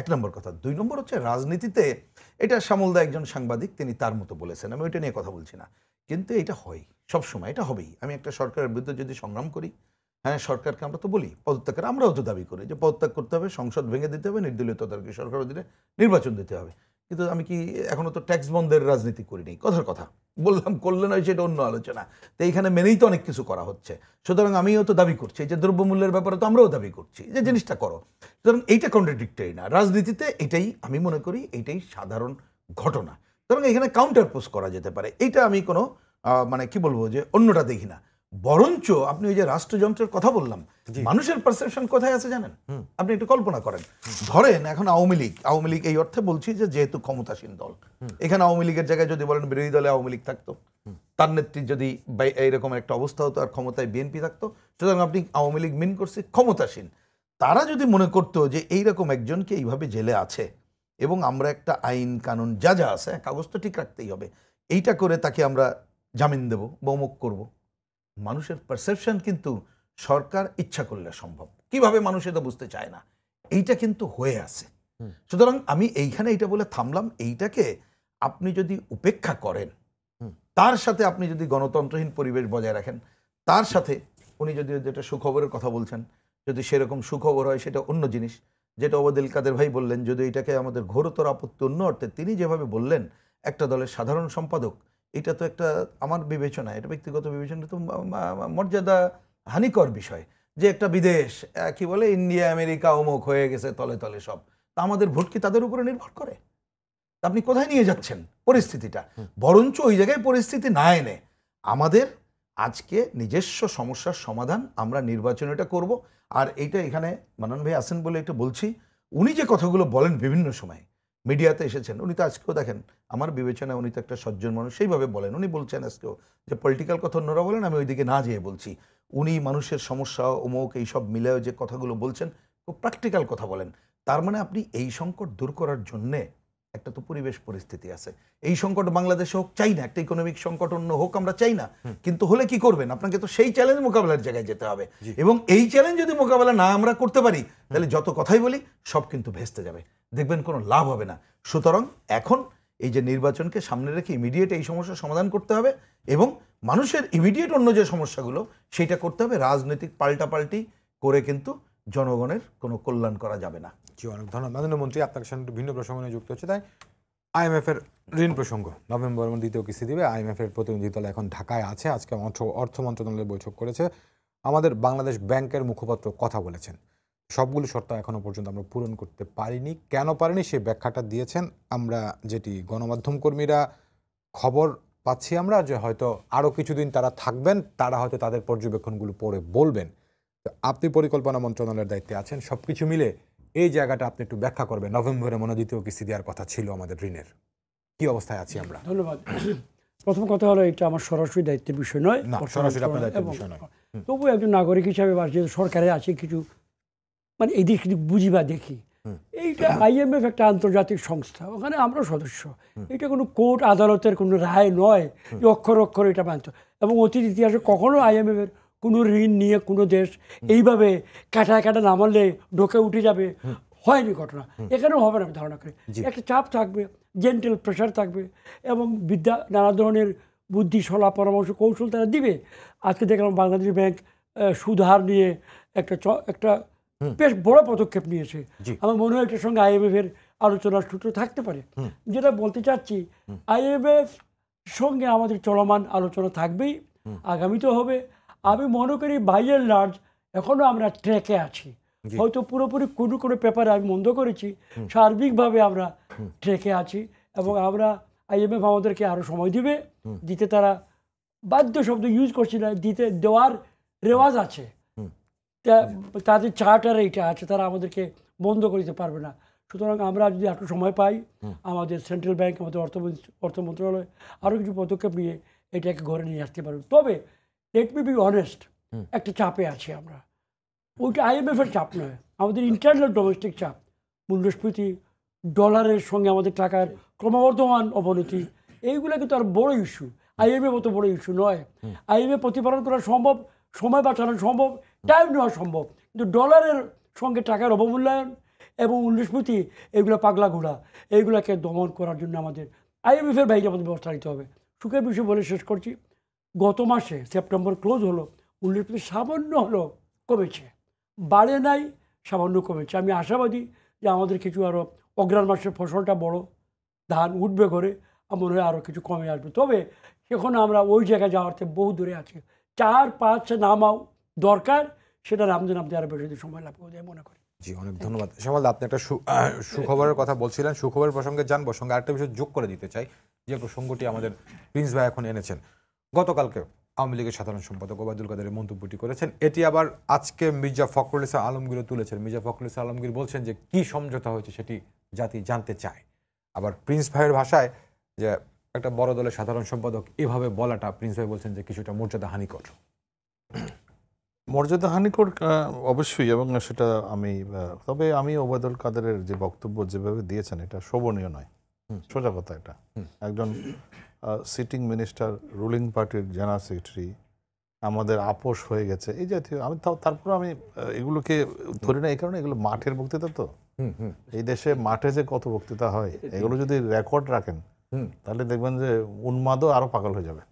এক নম্বর কথা দুই নম্বর হচ্ছে রাজনীতিতে এটা সামলদা একজন সাংবাদিক তিনি তার মতো বলেছেন আমি ওইটা নিয়ে কথা বলছি না কিন্তু এটা হয় সবসময় এটা হবেই আমি একটা সরকারের বিরুদ্ধে যদি সংগ্রাম করি হ্যাঁ সরকারকে আমরা তো বলি পদত্যাগের আমরাও তো দাবি করি যে পদত্যাগ করতে হবে সংসদ ভেঙে দিতে হবে নির্দলীয় তদারকি সরকার অধীনে নির্বাচন দিতে হবে কিন্তু আমি কি এখনও তো ট্যাক্স বন্ধের রাজনীতি করিনি কথার কথা বললাম করলে নয় সেটা অন্য আলোচনা তো এইখানে মেনেই তো অনেক কিছু করা হচ্ছে সুতরাং আমিও তো দাবি করছি যে দ্রব্যমূল্যের ব্যাপারে তো আমরাও দাবি করছি যে জিনিসটা করো সুতরাং এইটা কন্ট্রাডিক্টরি না রাজনীতিতে এটাই আমি মনে করি এটাই সাধারণ ঘটনা সুতরাং এখানে কাউন্টার পোস্ট করা যেতে পারে এটা আমি কোনো মানে কি বলবো যে অন্যটা দেখি না বরঞ্চ আপনি ওই যে রাষ্ট্রযন্ত্রের কথা বললাম মানুষের পারসেপশন কোথায় আছে জানেন আপনি একটু কল্পনা করেন ধরেন এখন আওয়ামী লীগ আওয়ামী লীগ এই অর্থে বলছি যে যেহেতু ক্ষমতাসীন দল এখানে আওয়ামী লীগের জায়গায় যদি বলেন বিরোধী দলে আওয়ামী লীগ থাকতো তার নেত্রী যদি এইরকম একটা অবস্থা হতো আর ক্ষমতায় বিএনপি থাকতো সুতরাং আপনি আওয়ামী লীগ মিন করছে ক্ষমতাসীন তারা যদি মনে করতো যে এইরকম একজনকে এইভাবে জেলে আছে এবং আমরা একটা আইন কানুন যা যা আছে কাগজ তো ঠিক রাখতেই হবে এইটা করে তাকে আমরা জামিন দেব বমুক করবো মানুষের পারসেপশন কিন্তু সরকার ইচ্ছা করলে সম্ভব কিভাবে মানুষ এটা বুঝতে চায় না এইটা কিন্তু হয়ে আছে সুতরাং আমি এইখানে এটা বলে থামলাম এইটাকে আপনি যদি উপেক্ষা করেন তার সাথে আপনি যদি গণতন্ত্রহীন পরিবেশ বজায় রাখেন তার সাথে উনি যদি যেটা সুখবরের কথা বলছেন যদি সেরকম সুখবর হয় সেটা অন্য জিনিস যেটা ওবাদিল কাদের ভাই বললেন যদি এটাকে আমাদের ঘোরতর আপত্তি অন্য অর্থে তিনি যেভাবে বললেন একটা দলের সাধারণ সম্পাদক এটা তো একটা আমার বিবেচনা এটা ব্যক্তিগত বিবেচনা তো মর্যাদা হানিকর বিষয় যে একটা বিদেশ কি বলে ইন্ডিয়া আমেরিকা অমুক হয়ে গেছে তলে তলে সব তা আমাদের ভোট কি তাদের উপরে নির্ভর করে আপনি কোথায় নিয়ে যাচ্ছেন পরিস্থিতিটা বরঞ্চ ওই জায়গায় পরিস্থিতি না এনে আমাদের আজকে নিজস্ব সমস্যার সমাধান আমরা নির্বাচন এটা করব আর এইটা এখানে মানন ভাই আসেন বলে একটু বলছি উনি যে কথাগুলো বলেন বিভিন্ন সময় মিডিয়াতে এসেছেন উনি তো আজকেও দেখেন আমার বিবেচনায় উনি তো একটা সজ্জন মানুষ সেইভাবে বলেন উনি বলছেন আজকেও যে পলিটিক্যাল কথা অন্যরা বলেন আমি ওইদিকে না যেয়ে বলছি উনি মানুষের সমস্যা অমুক এইসব মিলেও যে কথাগুলো বলছেন খুব প্র্যাকটিক্যাল কথা বলেন তার মানে আপনি এই সংকট দূর করার জন্যে একটা তো পরিবেশ পরিস্থিতি আছে এই সংকট বাংলাদেশে হোক চাই না একটা ইকোনমিক সংকট অন্য হোক আমরা চাই না কিন্তু হলে কি করবেন আপনাকে তো সেই চ্যালেঞ্জ মোকাবেলার জায়গায় যেতে হবে এবং এই চ্যালেঞ্জ যদি মোকাবেলা না আমরা করতে পারি তাহলে যত কথাই বলি সব কিন্তু ভেস্তে যাবে দেখবেন কোনো লাভ হবে না সুতরাং এখন এই যে নির্বাচনকে সামনে রেখে ইমিডিয়েট এই সমস্যা সমাধান করতে হবে এবং মানুষের ইমিডিয়েট অন্য যে সমস্যাগুলো সেটা করতে হবে রাজনৈতিক পাল্টাপাল্টি করে কিন্তু জনগণের কোনো কল্যাণ করা যাবে না জি অনেক ধন্যবাদ মাননীয় মন্ত্রী আপনার সঙ্গে ভিন্ন প্রসঙ্গ নিয়ে যুক্ত হচ্ছে তাই আইএমএফ এর ঋণ প্রসঙ্গ নভেম্বর দ্বিতীয় কিস্তি দেবে আইএমএফ এর প্রতিনিধি দল এখন ঢাকায় আছে আজকে অর্থ মন্ত্রণালয় বৈঠক করেছে আমাদের বাংলাদেশ ব্যাংকের মুখপাত্র কথা বলেছেন সবগুলো শর্ত এখনও পর্যন্ত আমরা পূরণ করতে পারিনি কেন পারিনি সেই ব্যাখ্যাটা দিয়েছেন আমরা যেটি গণমাধ্যম কর্মীরা খবর পাচ্ছি আমরা যে হয়তো আরও কিছুদিন তারা থাকবেন তারা হয়তো তাদের পর্যবেক্ষণগুলো পড়ে বলবেন আপনি পরিকল্পনা মন্ত্রণালয়ের দায়িত্বে আছেন সব কিছু মিলে এই জায়গাটা আপনি একটু ব্যাখ্যা করবেন নভেম্বরে মনে দ্বিতীয় কিস্তি দেওয়ার কথা ছিল আমাদের ঋণের কি অবস্থায় আছি আমরা ধন্যবাদ প্রথম কথা হলো এটা আমার সরাসরি দায়িত্বের বিষয় নয় সরাসরি আপনার দায়িত্বের বিষয় নয় তবু একজন নাগরিক হিসাবে বা যেহেতু সরকারে আছে কিছু মানে এই দিক বুঝি বা দেখি এইটা আইএমএফ একটা আন্তর্জাতিক সংস্থা ওখানে আমরা সদস্য এটা কোনো কোর্ট আদালতের কোনো রায় নয় যে অক্ষর অক্ষর এটা মানত এবং অতীত ইতিহাসে কখনো এর কোনো ঋণ নিয়ে কোনো দেশ এইভাবে কাটায় কাটা নামালে ঢোকে উঠে যাবে হয়নি ঘটনা এখানেও হবে না আমি ধারণা করি একটা চাপ থাকবে জেন্টেল প্রেশার থাকবে এবং বিদ্যা নানা ধরনের বুদ্ধি সলা পরামর্শ কৌশল তারা দিবে আজকে দেখলাম বাংলাদেশ ব্যাংক সুধার নিয়ে একটা একটা বেশ বড় পদক্ষেপ নিয়েছে আমার মনে হয় এটার সঙ্গে আইএমএফ এর আলোচনার সূত্র থাকতে পারে যেটা বলতে চাচ্ছি আইএমএফ সঙ্গে আমাদের চলমান আলোচনা থাকবেই আগামীতেও হবে আমি মনে করি বাই অ্যান্ড লার্জ এখনও আমরা ট্র্যাকে আছি হয়তো পুরোপুরি কোনো কোনো পেপারে আমি বন্ধ করেছি সার্বিকভাবে আমরা ট্রেকে আছি এবং আমরা আইএমএফ আমাদেরকে আরও সময় দিবে দিতে তারা বাধ্য শব্দ ইউজ করছি না দিতে দেওয়ার রেওয়াজ আছে তাদের চার্টার এইটা আছে তারা আমাদেরকে বন্ধ করে দিতে পারবে না সুতরাং আমরা যদি একটু সময় পাই আমাদের সেন্ট্রাল ব্যাংক আমাদের অর্থ অর্থ মন্ত্রণালয় আরও কিছু পদক্ষেপ নিয়ে এটাকে ঘরে নিয়ে আসতে পারবে তবে লেট মি বি অনেস্ট একটা চাপে আছি আমরা ওইটা আইএমএফের চাপ নয় আমাদের ইন্টারনাল ডোমেস্টিক চাপ মূল্যস্ফীতি ডলারের সঙ্গে আমাদের টাকার ক্রমবর্ধমান অবনতি এইগুলো কিন্তু আর বড় ইস্যু আইএমএফ অত বড় ইস্যু নয় আইএমএফ প্রতিপালন করা সম্ভব সময় বাঁচানো সম্ভব টাইম নেওয়া সম্ভব কিন্তু ডলারের সঙ্গে টাকার অবমূল্যায়ন এবং মূল্যস্ফীতি এগুলো পাগলা ঘোড়া এইগুলোকে দমন করার জন্য আমাদের আইএমএফের বাইরে আমাদের ব্যবস্থা নিতে হবে সুখের বিষয় বলে শেষ করছি গত মাসে সেপ্টেম্বর ক্লোজ হলো উল্লেখটি সামান্য হলো কমেছে বাড়ে নাই সামান্য কমেছে আমি আশাবাদী যে আমাদের কিছু আরও অগ্রাণ মাসের ফসলটা বড় ধান উঠবে করে আমার হয় আরও কিছু কমে আসবে তবে এখন আমরা ওই জায়গায় থেকে বহু দূরে আছি চার পাঁচ নামাও দরকার সেটা নামতে নামতে আরও বেশি সময় লাগবে বলে মনে করি জি অনেক ধন্যবাদ শ্যামল আপনি একটা সুখবরের কথা বলছিলেন সুখবরের প্রসঙ্গে জানবো সঙ্গে আরেকটা বিষয় যোগ করে দিতে চাই যে প্রসঙ্গটি আমাদের প্রিন্স ভাই এখন এনেছেন গতকালকে আওয়ামী লীগের সাধারণ সম্পাদক ওবায়দুল কাদের মন্তব্যটি করেছেন এটি আবার আজকে মির্জা ফখরুল ইসলাম আলমগীরও তুলেছেন মির্জা ফখরুল ইসলাম আলমগীর বলছেন যে কি সমঝোতা হয়েছে সেটি জাতি জানতে চায় আবার প্রিন্স ভাইয়ের ভাষায় যে একটা বড় দলের সাধারণ সম্পাদক এভাবে বলাটা প্রিন্স ভাই বলছেন যে কিছুটা মর্যাদা হানিকর মর্যাদা হানিকর অবশ্যই এবং সেটা আমি তবে আমি ওবায়দুল কাদেরের যে বক্তব্য যেভাবে দিয়েছেন এটা শোভনীয় নয় সোজা কথা এটা একজন সিটিং মিনিস্টার রুলিং পার্টির জেনারেল সেক্রেটারি আমাদের আপোষ হয়ে গেছে এই জাতীয় আমি তারপর আমি এগুলোকে ধরি না এই কারণে এগুলো মাঠের বক্তৃতা তো এই দেশে মাঠে যে কত বক্তৃতা হয় এগুলো যদি রেকর্ড রাখেন তাহলে দেখবেন যে উন্মাদও আরও পাগল হয়ে যাবে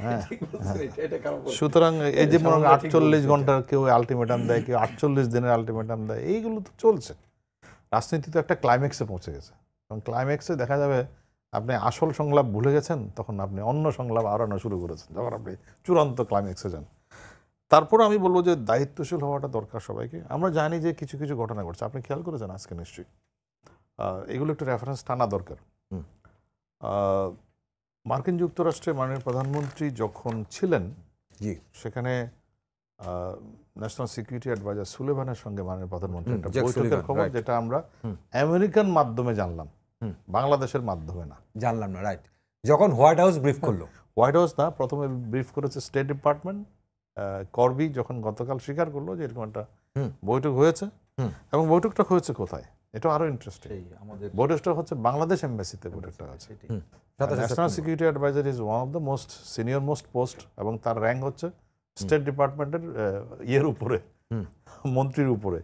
হ্যাঁ, হ্যাঁ। সুতরাং এই যে মনে আটচল্লিশ ঘন্টার কেউ আলটিমেটাম দেয় কেউ আটচল্লিশ দিনের আলটিমেটাম দেয় এইগুলো তো চলছে রাজনীতি তো একটা ক্লাইম্যাক্সে পৌঁছে গেছে এবং ক্লাইম্যাক্সে দেখা যাবে আপনি আসল সংলাপ ভুলে গেছেন তখন আপনি অন্য সংলাপ আড়ানো শুরু করেছেন যখন আপনি চূড়ান্ত ক্লাইম্যাক্সে যান তারপর আমি বলবো যে দায়িত্বশীল হওয়াটা দরকার সবাইকে আমরা জানি যে কিছু কিছু ঘটনা ঘটছে আপনি খেয়াল করেছেন আজকে নিশ্চয়ই এগুলো একটু রেফারেন্স টানা দরকার মার্কিন যুক্তরাষ্ট্রে মাননীয় প্রধানমন্ত্রী যখন ছিলেন জি সেখানে ন্যাশনাল সিকিউরিটি অ্যাডভাইজার সুলেভানের সঙ্গে মাননীয় প্রধানমন্ত্রী একটা বৈঠকের খবর যেটা আমরা আমেরিকান মাধ্যমে জানলাম বাংলাদেশের মাধ্যমে না জানলাম না রাইট যখন হোয়াইট হাউস ব্রিফ করলো হোয়াইট হাউস না প্রথমে ব্রিফ করেছে স্টেট ডিপার্টমেন্ট করবি যখন গতকাল স্বীকার করলো যে এরকম একটা বৈঠক হয়েছে এবং বৈঠকটা হয়েছে কোথায় এটা আরো ইন্টারেস্টিং বৈঠকটা হচ্ছে বাংলাদেশ এম্বাসিতে বৈঠকটা আছে national security adviser is one of the most senior most post এবং তার র্যাঙ্ক হচ্ছে স্টেট ডিপার্টমেন্টের ইয়ের উপরে মন্ত্রীর উপরে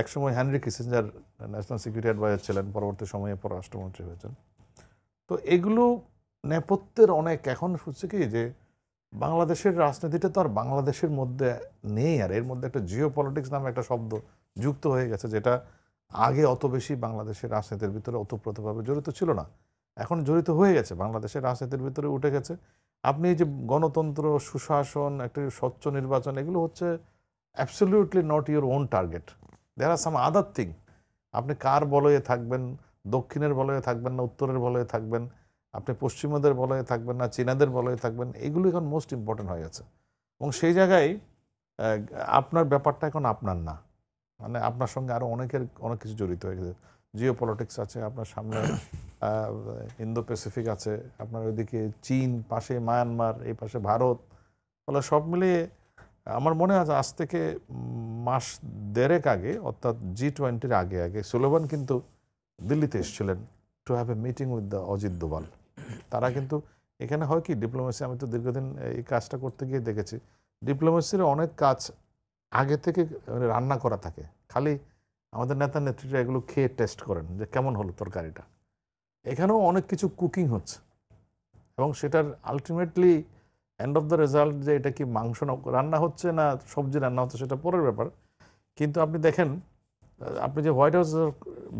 একসময় Henry Kissinger national security adviser ছিলেন পরবর্তী সময়ে পররাষ্ট্রমন্ত্রী হয়েছেন তো এগুলো নেপথ্যের অনেক এখন হচ্ছে কি যে বাংলাদেশের রাজনীতিটা তো আর বাংলাদেশের মধ্যে নেই আর এর মধ্যে একটা জিও পলিটিক্স নামে একটা শব্দ যুক্ত হয়ে গেছে যেটা আগে অত বেশি বাংলাদেশের রাজনীতির ভিতরে অতপ্রতভাবে জড়িত ছিল না এখন জড়িত হয়ে গেছে বাংলাদেশের রাজনীতির ভিতরে উঠে গেছে আপনি এই যে গণতন্ত্র সুশাসন একটা স্বচ্ছ নির্বাচন এগুলো হচ্ছে absolutely not your own target there are some other thing আপনি কার বলয়ে থাকবেন দক্ষিণের বলয়ে থাকবেন না উত্তরের বলয়ে থাকবেন আপনি পশ্চিমাদের বলয়ে থাকবেন না চীনাদের বলয়ে থাকবেন এগুলো এখন মোস্ট ইম্পর্টেন্ট হয়ে গেছে এবং সেই জায়গায় আপনার ব্যাপারটা এখন আপনার না মানে আপনার সঙ্গে আরও অনেকের অনেক কিছু জড়িত হয়ে গেছে জিও পলিটিক্স আছে আপনার সামনে ইন্দো প্যাসিফিক আছে আপনার ওইদিকে চীন পাশে মায়ানমার এই পাশে ভারত ফলে সব মিলিয়ে আমার মনে আছে আজ থেকে মাস দেড়েক আগে অর্থাৎ জি টোয়েন্টির আগে আগে সুলোভান কিন্তু দিল্লিতে এসেছিলেন to have a meeting with the Ajit Doval তারা কিন্তু এখানে হয় কি ডিপ্লোমেসি আমি তো দীর্ঘদিন এই কাজটা করতে গিয়ে দেখেছি ডিপ্লোমেসির অনেক কাজ আগে থেকে মানে রান্না করা থাকে খালি আমাদের নেতা নেত্রীরা এগুলো খেয়ে টেস্ট করেন যে কেমন হলো তরকারিটা এখানেও অনেক কিছু কুকিং হচ্ছে এবং সেটার ultimately end of the result যে এটা কি মাংস রান্না হচ্ছে না সবজি রান্না হচ্ছে সেটা পরের ব্যাপার কিন্তু আপনি দেখেন আপনি যে হোয়াইট হাউসের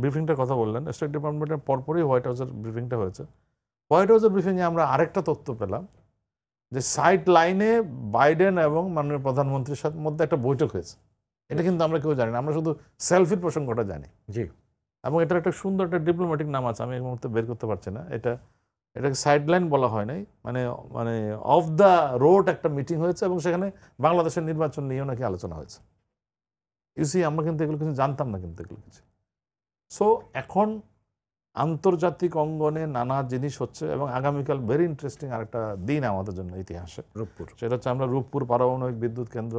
ব্রিফিংটার কথা বললেন স্টেট ডিপার্টমেন্টের পরপরই হোয়াইট হাউসের ব্রিফিংটা হয়েছে হোয়াইট হাউসের ব্রিফিংয়ে আমরা আরেকটা তথ্য পেলাম যে সাইড লাইনে বাইডেন এবং মাননীয় প্রধানমন্ত্রীর সাথে মধ্যে একটা বৈঠক হয়েছে এটা কিন্তু আমরা কেউ জানি না আমরা শুধু সেলফির প্রসঙ্গটা জানি জি এবং এটার একটা সুন্দর একটা ডিপ্লোম্যাটিক নাম আছে আমি এই মুহূর্তে বের করতে পারছি না এটা এটাকে সাইডলাইন বলা হয় নাই মানে মানে অফ দ্য রোড একটা মিটিং হয়েছে এবং সেখানে বাংলাদেশের নির্বাচন নিয়েও নাকি আলোচনা হয়েছে ইউসি আমরা কিন্তু এগুলো কিছু জানতাম না কিন্তু এগুলো কিছু সো এখন আন্তর্জাতিক অঙ্গনে নানা জিনিস হচ্ছে এবং আগামীকাল ভেরি ইন্টারেস্টিং আরেকটা দিন আমাদের জন্য ইতিহাসে রূপপুর সেটা হচ্ছে আমরা রূপপুর পারমাণবিক বিদ্যুৎ কেন্দ্র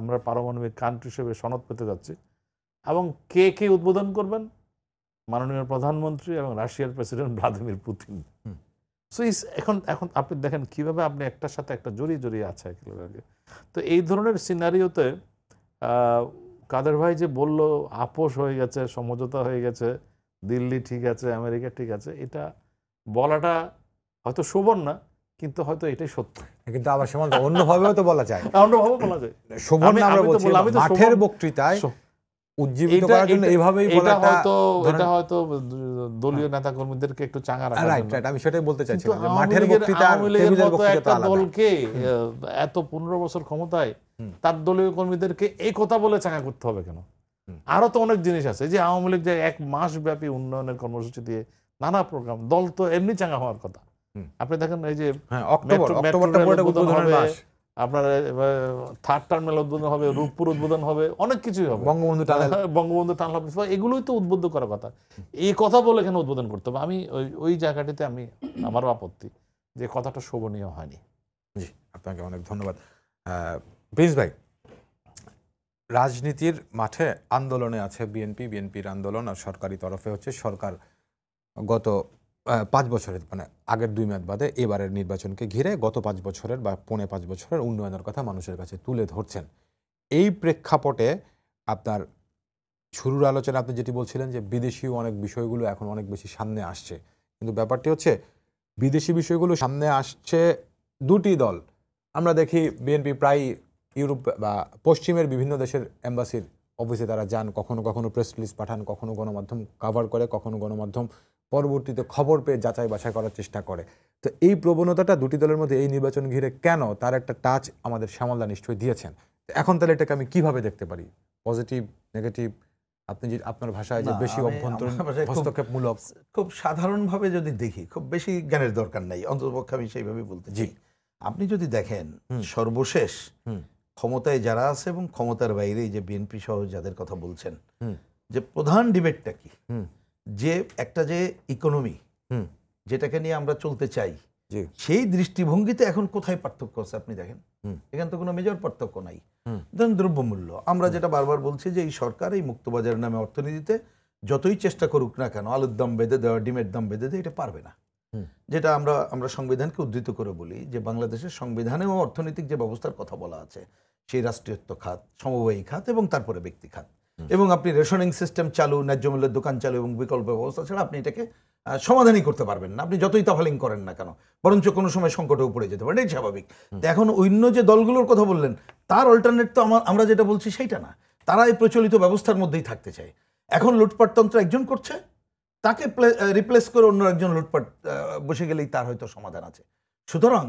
আমরা পারমাণবিক কান্ট্রি হিসেবে সনদ পেতে যাচ্ছি এবং কে কে উদ্বোধন করবেন মাননীয় প্রধানমন্ত্রী এবং রাশিয়ার president Vladimir Putin so is এখন এখন আপনি দেখেন কিভাবে আপনি একটার সাথে একটা জড়িয়ে জড়িয়ে আছে আগে তো এই ধরনের সিনারিওতে কাদের ভাই যে বলল আপোষ হয়ে গেছে সমঝোতা হয়ে গেছে দিল্লি ঠিক আছে আমেরিকা ঠিক আছে এটা বলাটা হয়তো শোভন না কিন্তু হয়তো এটাই সত্য কিন্তু আবার সীমান্ত অন্যভাবেও তো বলা যায় অন্যভাবে বলা যায় শোভন আমরা বলছি মাঠের বক্তৃতায় উজ্জীবিত করার জন্য হয়তো এটা হয়তো দলীয় নেতা কর্মীদেরকে একটু রাইট আমি সেটাই বলতে চাইছি মাঠের বক্তৃতা টেবিলের বক্তৃতা দলকে এত 15 বছর ক্ষমতায় তার দলীয় কর্মীদেরকে এই কথা বলে চাঙ্গা করতে হবে কেন আরো তো অনেক জিনিস আছে যে আওয়ামী লীগ যে এক মাস ব্যাপী উন্নয়নের কর্মসূচি দিয়ে নানা প্রোগ্রাম দল তো এমনি চাঙা হওয়ার কথা আপনি দেখেন এই যে হ্যাঁ, অক্টোবর অক্টোবরটা উদ্বোধনের মাস আপনার থার্ড টার্মিনাল উদ্বোধন হবে রূপপুর উদ্বোধন হবে অনেক কিছুই হবে বঙ্গবন্ধু টানেল হ্যাঁ, বঙ্গবন্ধু টানেল এগুলোই তো উদ্বুদ্ধ করার কথা এই কথা বলে কেন উদ্বোধন করতে হবে আমি ওই ওই জায়গাটিতে আমি আমারও আপত্তি যে কথাটা শোভনীয় হয়নি জি আপনাকে অনেক ধন্যবাদ প্রিন্স ভাই রাজনীতির মাঠে আন্দোলনে আছে বিএনপি বিএনপির আন্দোলন আর সরকারি তরফে হচ্ছে সরকার গত পাঁচ বছরের মানে আগের দুই মেয়াদ বাদে এবারের নির্বাচনকে ঘিরে গত পাঁচ বছরের বা পৌনে পাঁচ বছরের উন্নয়নের কথা মানুষের কাছে তুলে ধরছেন এই প্রেক্ষাপটে আপনার শুরুর আলোচনা আপনি যেটি বলছিলেন যে বিদেশি অনেক বিষয়গুলো এখন অনেক বেশি সামনে আসছে কিন্তু ব্যাপারটি হচ্ছে বিদেশি বিষয়গুলো সামনে আসছে দুটি দল আমরা দেখি বিএনপি প্রায় ইউরোপ বা পশ্চিমের বিভিন্ন দেশের এম্বাসির অফিসে তারা যান কখনো কখনো প্রেস রিলিজ পাঠান কখনো গণমাধ্যম কাভার করে কখনো গণমাধ্যম পরবর্তীতে খবর পেয়ে যাচাই বাছাই করার চেষ্টা করে তো এই প্রবণতাটা দুটি দলের মধ্যে এই নির্বাচন ঘিরে কেন তার একটা টাচ আমাদের শ্যামলদা নিশ্চয়ই দিয়েছেন এখন তাহলে এটাকে আমি কিভাবে দেখতে পারি পজিটিভ নেগেটিভ আপনি যে আপনার ভাষায় যে বেশি হস্তক্ষেপমূলক খুব সাধারণভাবে যদি দেখি খুব বেশি জ্ঞানের দরকার নাই অন্ততপক্ষে আমি সেইভাবে বলতে জি আপনি যদি দেখেন সর্বশেষ ক্ষমতায় যারা আছে এবং ক্ষমতার বাইরে যে বিএনপি সহ যাদের কথা বলছেন যে প্রধান ডিবেটটা কি যে একটা যে ইকোনমি যেটাকে নিয়ে আমরা চলতে চাই সেই দৃষ্টিভঙ্গিতে এখন কোথায় পার্থক্য আছে আপনি দেখেন এখানে তো কোনো মেজর পার্থক্য নাই ধরেন দ্রব্যমূল্য আমরা যেটা বারবার বলছি যে এই সরকার এই মুক্তবাজারের নামে অর্থনীতিতে যতই চেষ্টা করুক না কেন আলুর দাম বেঁধে দেওয়া ডিমের দাম বেঁধে দেয় এটা পারবে না যেটা আমরা আমরা সংবিধানকে উদ্ধৃত করে বলি যে বাংলাদেশের সংবিধানেও অর্থনৈতিক যে ব্যবস্থার কথা বলা আছে সেই রাষ্ট্রীয়ত্ব খাত সমবায়ী খাত এবং তারপরে ব্যক্তি খাত এবং আপনি রেশনিং সিস্টেম চালু ন্যায্য মূল্যের দোকান চালু এবং বিকল্প ব্যবস্থা ছাড়া আপনি এটাকে সমাধানই করতে পারবেন না আপনি যতই তাফালিং করেন না কেন বরঞ্চ কোনো সময় সংকটেও পড়ে যেতে পারেন এটাই স্বাভাবিক এখন অন্য যে দলগুলোর কথা বললেন তার অল্টারনেট তো আমার আমরা যেটা বলছি সেইটা না তারা এই প্রচলিত ব্যবস্থার মধ্যেই থাকতে চায় এখন লুটপাটতন্ত্র একজন করছে তাকে রিপ্লেস করে অন্য একজন লুটপাট বসে গেলেই তার হয়তো সমাধান আছে সুতরাং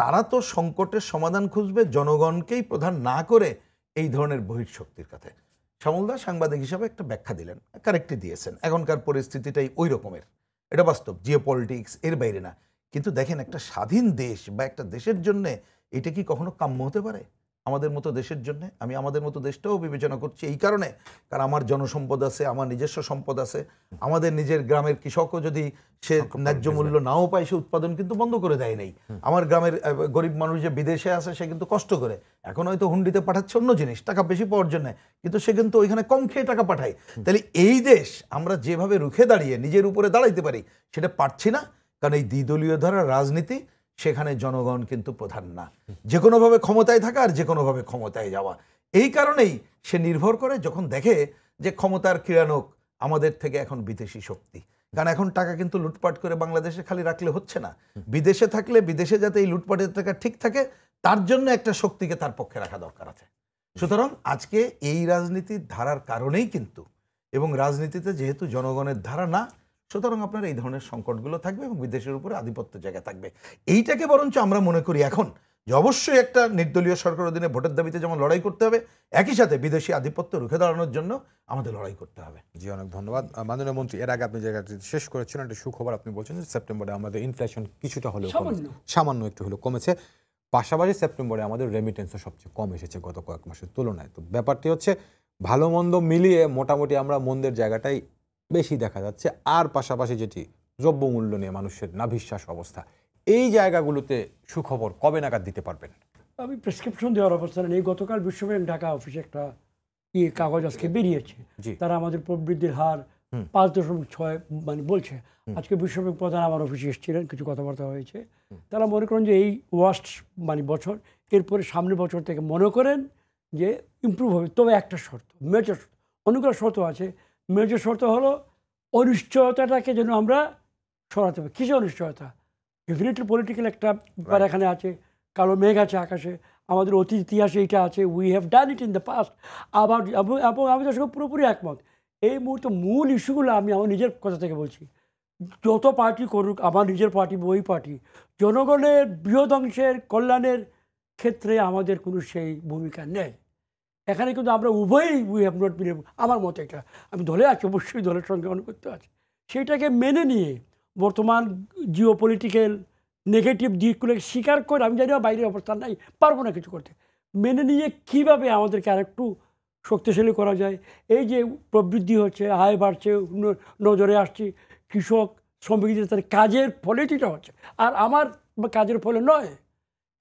তারা তো সংকটের সমাধান খুঁজবে জনগণকেই প্রধান না করে এই ধরনের শক্তির কথায় শ্যামলদা সাংবাদিক হিসাবে একটা ব্যাখ্যা দিলেন কারেক্টই দিয়েছেন এখনকার পরিস্থিতিটাই ওই রকমের এটা বাস্তব জিও পলিটিক্স এর বাইরে না কিন্তু দেখেন একটা স্বাধীন দেশ বা একটা দেশের জন্য এটা কি কখনো কাম্য হতে পারে আমাদের মতো দেশের জন্য আমি আমাদের মতো দেশটাও বিবেচনা করছি এই কারণে কারণ আমার জনসম্পদ আছে আমার নিজস্ব সম্পদ আছে আমাদের নিজের গ্রামের কৃষকও যদি সে ন্যায্য মূল্য নাও পায় সে উৎপাদন কিন্তু বন্ধ করে দেয় নাই আমার গ্রামের গরিব মানুষ যে বিদেশে আছে সে কিন্তু কষ্ট করে এখন হয়তো হুন্ডিতে পাঠাচ্ছে অন্য জিনিস টাকা বেশি পাওয়ার জন্য কিন্তু সে কিন্তু ওইখানে কম খেয়ে টাকা পাঠায় তাহলে এই দেশ আমরা যেভাবে রুখে দাঁড়িয়ে নিজের উপরে দাঁড়াইতে পারি সেটা পারছি না কারণ এই দ্বিদলীয় ধারা রাজনীতি সেখানে জনগণ কিন্তু প্রধান না যে কোনোভাবে ক্ষমতায় থাকা আর যে কোনোভাবে ক্ষমতায় যাওয়া এই কারণেই সে নির্ভর করে যখন দেখে যে ক্ষমতার কিরানক আমাদের থেকে এখন বিদেশি শক্তি কারণ এখন টাকা কিন্তু লুটপাট করে বাংলাদেশে খালি রাখলে হচ্ছে না বিদেশে থাকলে বিদেশে যাতে এই লুটপাটের টাকা ঠিক থাকে তার জন্য একটা শক্তিকে তার পক্ষে রাখা দরকার আছে সুতরাং আজকে এই রাজনীতির ধারার কারণেই কিন্তু এবং রাজনীতিতে যেহেতু জনগণের ধারা না সুতরাং আপনার এই ধরনের সংকটগুলো থাকবে এবং বিদেশের উপরে আধিপত্য জায়গা থাকবে এইটাকে বরঞ্চ আমরা মনে করি এখন যে অবশ্যই একটা নির্দলীয় সরকার অধীনে ভোটের দাবিতে যেমন লড়াই করতে হবে একই সাথে বিদেশি আধিপত্য রুখে দাঁড়ানোর জন্য আমাদের লড়াই করতে হবে জি অনেক ধন্যবাদ মাননীয় মন্ত্রী এর আগে আপনি জায়গাটি শেষ করেছেন একটা সুখবর আপনি বলছেন যে সেপ্টেম্বরে আমাদের ইনফ্লেশন কিছুটা হলেও সামান্য একটু হলেও কমেছে পাশাপাশি সেপ্টেম্বরে আমাদের রেমিটেন্সও সবচেয়ে কম এসেছে গত কয়েক মাসের তুলনায় তো ব্যাপারটি হচ্ছে ভালো মন্দ মিলিয়ে মোটামুটি আমরা মন্দের জায়গাটাই বেশি দেখা যাচ্ছে আর পাশাপাশি যেটি দ্রব্যমূল্য নিয়ে মানুষের নাভিশ্বাস অবস্থা এই জায়গাগুলোতে সুখবর কবে নাগাদ দিতে পারবেন আমি প্রেসক্রিপশন দেওয়ার অবস্থা নেই গতকাল বিশ্বব্যাংক ঢাকা অফিসে একটা ইয়ে কাগজ আজকে বেরিয়েছে তারা আমাদের প্রবৃদ্ধির হার পাঁচ দশমিক ছয় মানে বলছে আজকে বিশ্বব্যাংক প্রধান আমার অফিসে এসেছিলেন কিছু কথাবার্তা হয়েছে তারা মনে করেন যে এই ওয়াস্ট মানে বছর এরপরে সামনের বছর থেকে মনে করেন যে ইম্প্রুভ হবে তবে একটা শর্ত মেজর শর্ত অনেকগুলো শর্ত আছে মেজর শর্ত হলো অনিশ্চয়তাটাকে যেন আমরা সরাতে পারি কিসে অনিশ্চয়তা ডেফিনেটলি পলিটিক্যাল একটা ব্যাপার এখানে আছে কালো মেঘ আছে আকাশে আমাদের অতীত ইতিহাসে এটা আছে we have done it in the past আবার এবং আমি তার সঙ্গে পুরোপুরি একমত এই মুহূর্তে মূল ইস্যুগুলো আমি আমার নিজের কথা থেকে বলছি যত পার্টি করুক আমার নিজের পার্টি ওই পার্টি জনগণের বৃহৎ অংশের কল্যাণের ক্ষেত্রে আমাদের কোনো সেই ভূমিকা নেই এখানে কিন্তু আমরা উভয়ই উই হ্যাভ নট বিন আমার মতে এটা আমি দলে আছি অবশ্যই দলের সঙ্গে করতে আছে সেটাকে মেনে নিয়ে বর্তমান জিও পলিটিক্যাল নেগেটিভ দিকগুলোকে স্বীকার করে আমি জানি বাইরের অবস্থান নাই পারবো না কিছু করতে মেনে নিয়ে কিভাবে আমাদেরকে আরেকটু শক্তিশালী করা যায় এই যে প্রবৃদ্ধি হচ্ছে আয় বাড়ছে নজরে আসছে কৃষক শ্রমিকদের তাদের কাজের ফলে যেটা হচ্ছে আর আমার কাজের ফলে নয়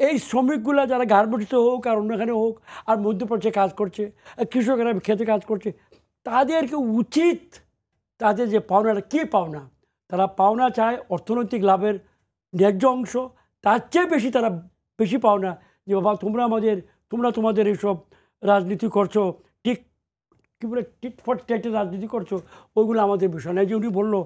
এই শ্রমিকগুলা যারা গার্মেন্টসে হোক আর অন্যখানে হোক আর মধ্যপ্রাচ্যে কাজ করছে কৃষকেরা খেতে কাজ করছে তাদেরকে উচিত তাদের যে পাওনাটা কী পাওনা তারা পাওনা চায় অর্থনৈতিক লাভের ন্যায্য অংশ তার চেয়ে বেশি তারা বেশি পাওনা যে বাবা তোমরা আমাদের তোমরা তোমাদের এইসব রাজনীতি করছো ঠিক কী বলে টিক ফট টেটের রাজনীতি করছো ওইগুলো আমাদের বিষয় না যে উনি বললো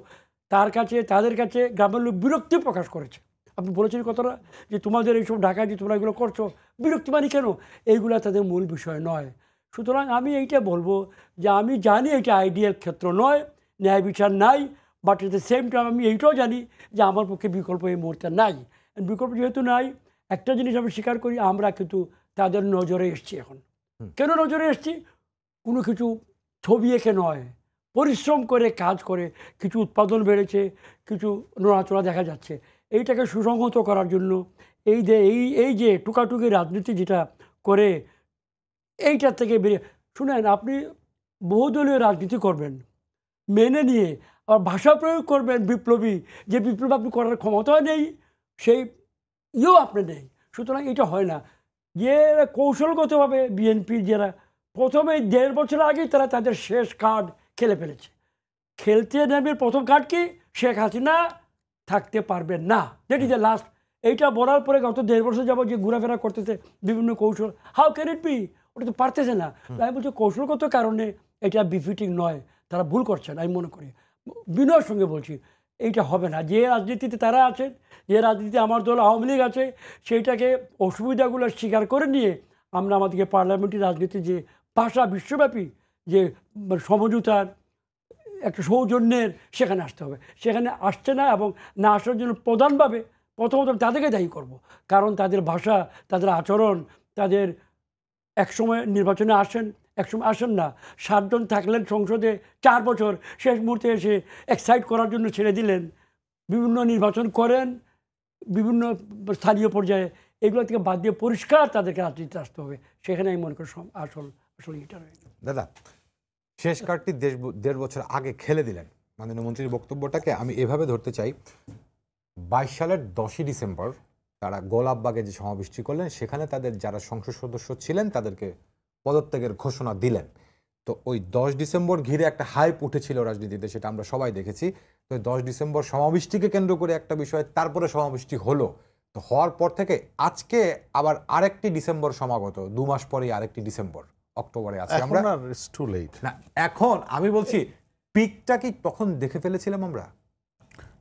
তার কাছে তাদের কাছে গ্রামের লোক বিরক্তি প্রকাশ করেছে আপনি বলেছেন কথাটা যে তোমাদের এইসব ঢাকায় যে তোমরা এগুলো করছো বিরক্তি মানে কেন এইগুলো তাদের মূল বিষয় নয় সুতরাং আমি এইটা বলবো যে আমি জানি এটা আইডিয়াল ক্ষেত্র নয় ন্যায় বিচার নাই but at the same time আমি এইটাও জানি যে আমার পক্ষে বিকল্প এই মুহূর্তে নাই বিকল্প যেহেতু নাই একটা জিনিস আমি স্বীকার করি আমরা কিন্তু তাদের নজরে এসছি এখন কেন নজরে এসছি কোনো কিছু ছবি এঁকে নয় পরিশ্রম করে কাজ করে কিছু উৎপাদন বেড়েছে কিছু নড়াচড়া দেখা যাচ্ছে এইটাকে সুসংহত করার জন্য এই যে এই এই যে টুকাটুকি রাজনীতি যেটা করে এইটার থেকে বেরিয়ে শুনেন আপনি বহুদলীয় রাজনীতি করবেন মেনে নিয়ে আবার ভাষা প্রয়োগ করবেন বিপ্লবী যে বিপ্লব আপনি করার ক্ষমতাও নেই সেই ইয়েও আপনি নেই সুতরাং এটা হয় না যে কৌশলগতভাবে বিএনপির যারা প্রথমে দেড় বছর আগে তারা তাদের শেষ কার্ড খেলে ফেলেছে খেলতে নেমে প্রথম কার্ড কি শেখ হাসিনা থাকতে পারবে না দ্যাট ইজ দ্য লাস্ট এইটা বলার পরে গত দেড় বছর যাবো যে ঘোরাফেরা করতেছে বিভিন্ন কৌশল হাউ ক্যান ইট বি ওটা তো পারতেছে না আমি বলছি কৌশলগত কারণে এটা বিফিটিং নয় তারা ভুল করছেন আমি মনে করি বিনয়ের সঙ্গে বলছি এইটা হবে না যে রাজনীতিতে তারা আছেন যে রাজনীতিতে আমার দল আওয়ামী লীগ আছে সেইটাকে অসুবিধাগুলো স্বীকার করে নিয়ে আমরা আমাদেরকে পার্লামেন্টের রাজনীতি যে ভাষা বিশ্বব্যাপী যে সমঝোতার একটা সৌজন্যের সেখানে আসতে হবে সেখানে আসছে না এবং না আসার জন্য প্রধানভাবে প্রথমত তাদেরকে দায়ী করব। কারণ তাদের ভাষা তাদের আচরণ তাদের একসময় নির্বাচনে আসেন একসময় আসেন না সাতজন থাকলেন সংসদে চার বছর শেষ মুহূর্তে এসে এক্সাইট করার জন্য ছেড়ে দিলেন বিভিন্ন নির্বাচন করেন বিভিন্ন স্থানীয় পর্যায়ে এগুলো থেকে বাদ দিয়ে পরিষ্কার তাদেরকে রাজনীতিতে আসতে হবে সেখানে আমি মনে করি আসল আসল এটা দাদা শেষ কার্ডটি দেশ দেড় বছর আগে খেলে দিলেন মাননীয় মন্ত্রীর বক্তব্যটাকে আমি এভাবে ধরতে চাই বাইশ সালের দশই ডিসেম্বর তারা গোলাপবাগে যে সমাবেশটি করলেন সেখানে তাদের যারা সংসদ সদস্য ছিলেন তাদেরকে পদত্যাগের ঘোষণা দিলেন তো ওই দশ ডিসেম্বর ঘিরে একটা হাইপ উঠেছিল রাজনীতিতে সেটা আমরা সবাই দেখেছি তো দশ ডিসেম্বর সমাবেশটিকে কেন্দ্র করে একটা বিষয় তারপরে সমাবেশটি হলো তো হওয়ার পর থেকে আজকে আবার আরেকটি ডিসেম্বর সমাগত দু মাস পরেই আরেকটি ডিসেম্বর অক্টোবরে আছি আমরা টু লেট না এখন আমি বলছি পিকটা কি তখন দেখে ফেলেছিলাম আমরা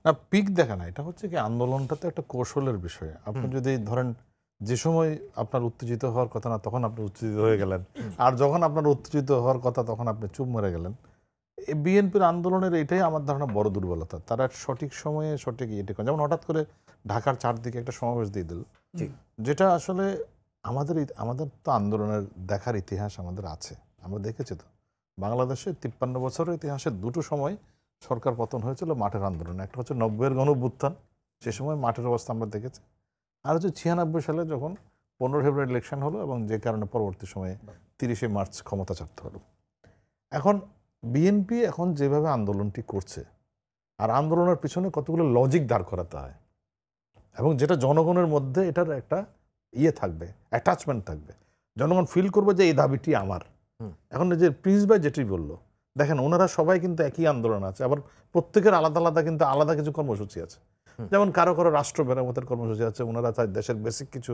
না পিক দেখা না এটা হচ্ছে কি আন্দোলনটা তো একটা কৌশলের বিষয় আপনি যদি ধরেন যে সময় আপনার উত্তেজিত হওয়ার কথা না তখন আপনি উত্তেজিত হয়ে গেলেন আর যখন আপনার উত্তেজিত হওয়ার কথা তখন আপনি চুপ মরে গেলেন বিএনপির আন্দোলনের এটাই আমার ধারণা বড় দুর্বলতা তারা সঠিক সময়ে সঠিক ইয়েটি যেমন হঠাৎ করে ঢাকার চারদিকে একটা সমাবেশ দিয়ে দিল যেটা আসলে আমাদের আমাদের তো আন্দোলনের দেখার ইতিহাস আমাদের আছে আমরা দেখেছি তো বাংলাদেশে তিপ্পান্ন বছরের ইতিহাসে দুটো সময় সরকার পতন হয়েছিল মাঠের আন্দোলন একটা হচ্ছে নব্বইয়ের গণভ্যুত্থান সে সময় মাঠের অবস্থা আমরা দেখেছি আর হচ্ছে ছিয়ানব্বই সালে যখন পনেরো ফেব্রুয়ারি ইলেকশন হলো এবং যে কারণে পরবর্তী সময়ে তিরিশে মার্চ ক্ষমতা চাপতে হলো এখন বিএনপি এখন যেভাবে আন্দোলনটি করছে আর আন্দোলনের পিছনে কতগুলো লজিক দাঁড় করাতে হয় এবং যেটা জনগণের মধ্যে এটার একটা ইয়ে থাকবে অ্যাটাচমেন্ট থাকবে জনগণ ফিল করবে যে এই দাবিটি আমার এখন যে প্রিন্স ভাই যেটি বলল দেখেন ওনারা সবাই কিন্তু একই আন্দোলন আছে আবার প্রত্যেকের আলাদা আলাদা কিন্তু আলাদা কিছু কর্মসূচি আছে যেমন কারো কারো রাষ্ট্র মেরামতের কর্মসূচি আছে ওনারা তাই দেশের বেসিক কিছু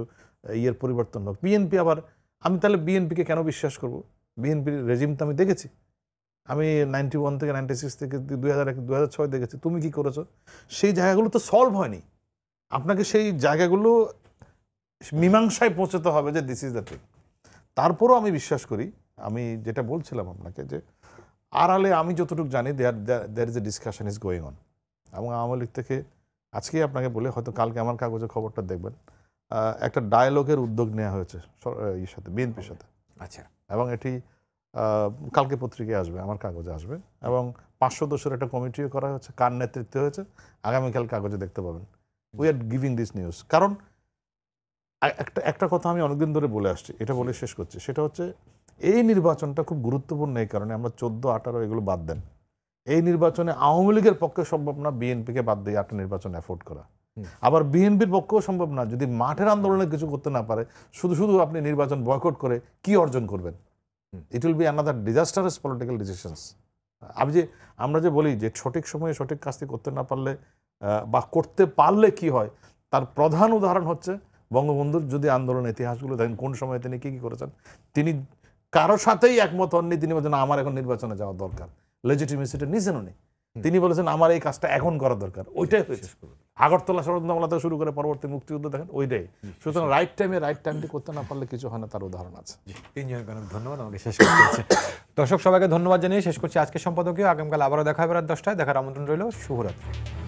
ইয়ের পরিবর্তন হোক বিএনপি আবার আমি তাহলে বিএনপিকে কেন বিশ্বাস করব বিএনপির রেজিম তো আমি দেখেছি আমি নাইনটি ওয়ান থেকে নাইনটি সিক্স থেকে দুই হাজার এক দু হাজার ছয় দেখেছি তুমি কি করেছো সেই জায়গাগুলো তো সলভ হয়নি আপনাকে সেই জায়গাগুলো মীমাংসায় পৌঁছতে হবে যে দিস ইজ দ্য থিং তারপরও আমি বিশ্বাস করি আমি যেটা বলছিলাম আপনাকে যে আড়ালে আমি যতটুকু জানি there there is a discussion is going on এবং আওয়ামী লীগ থেকে আজকেই আপনাকে বলে হয়তো কালকে আমার কাগজে খবরটা দেখবেন একটা ডায়ালগের উদ্যোগ নেওয়া হয়েছে ইয়ের সাথে বিএনপির সাথে আচ্ছা এবং এটি কালকে পত্রিকায় আসবে আমার কাগজে আসবে এবং পাঁচশো দশের একটা কমিটিও করা হয়েছে কার নেতৃত্বে হয়েছে আগামীকাল কাগজে দেখতে পাবেন we are giving this news কারণ একটা একটা কথা আমি অনেকদিন ধরে বলে আসছি এটা বলে শেষ করছি সেটা হচ্ছে এই নির্বাচনটা খুব গুরুত্বপূর্ণ এই কারণে আমরা চোদ্দো আঠারো এগুলো বাদ দেন এই নির্বাচনে আওয়ামী লীগের পক্ষে সম্ভব না বিএনপিকে বাদ দিয়ে একটা নির্বাচন অ্যাফোর্ড করা আবার বিএনপির পক্ষেও সম্ভব না যদি মাঠের আন্দোলনে কিছু করতে না পারে শুধু শুধু আপনি নির্বাচন বয়কট করে কি অর্জন করবেন it will be another disastrous political decisions আমি যে আমরা যে বলি যে সঠিক সময়ে সঠিক কাজটি করতে না পারলে বা করতে পারলে কি হয় তার প্রধান উদাহরণ হচ্ছে বঙ্গবন্ধুর যদি আন্দোলন ইতিহাসগুলো দেখেন কোন সময় তিনি কী কী করেছেন তিনি কারো সাথেই একমত হননি তিনি বলছেন আমার এখন নির্বাচনে যাওয়া দরকার লেজিটিমেসিটা নিজেন উনি তিনি বলেছেন আমার এই কাজটা এখন করা দরকার ওইটাই হয়েছে আগরতলা ষড়যন্ত্রমালা থেকে শুরু করে পরবর্তী মুক্তিযুদ্ধ দেখেন ওইটাই সুতরাং রাইট টাইমে রাইট টাইমটি করতে না পারলে কিছু হয় না তার উদাহরণ আছে ধন্যবাদ আমাকে শেষ করতে দর্শক সবাইকে ধন্যবাদ জানিয়ে শেষ করছি আজকে সম্পাদকীয় আগামীকাল আবারও দেখা হবে রাত দশটায় দেখার আমন্ত্রণ রইল শুভরাত্রি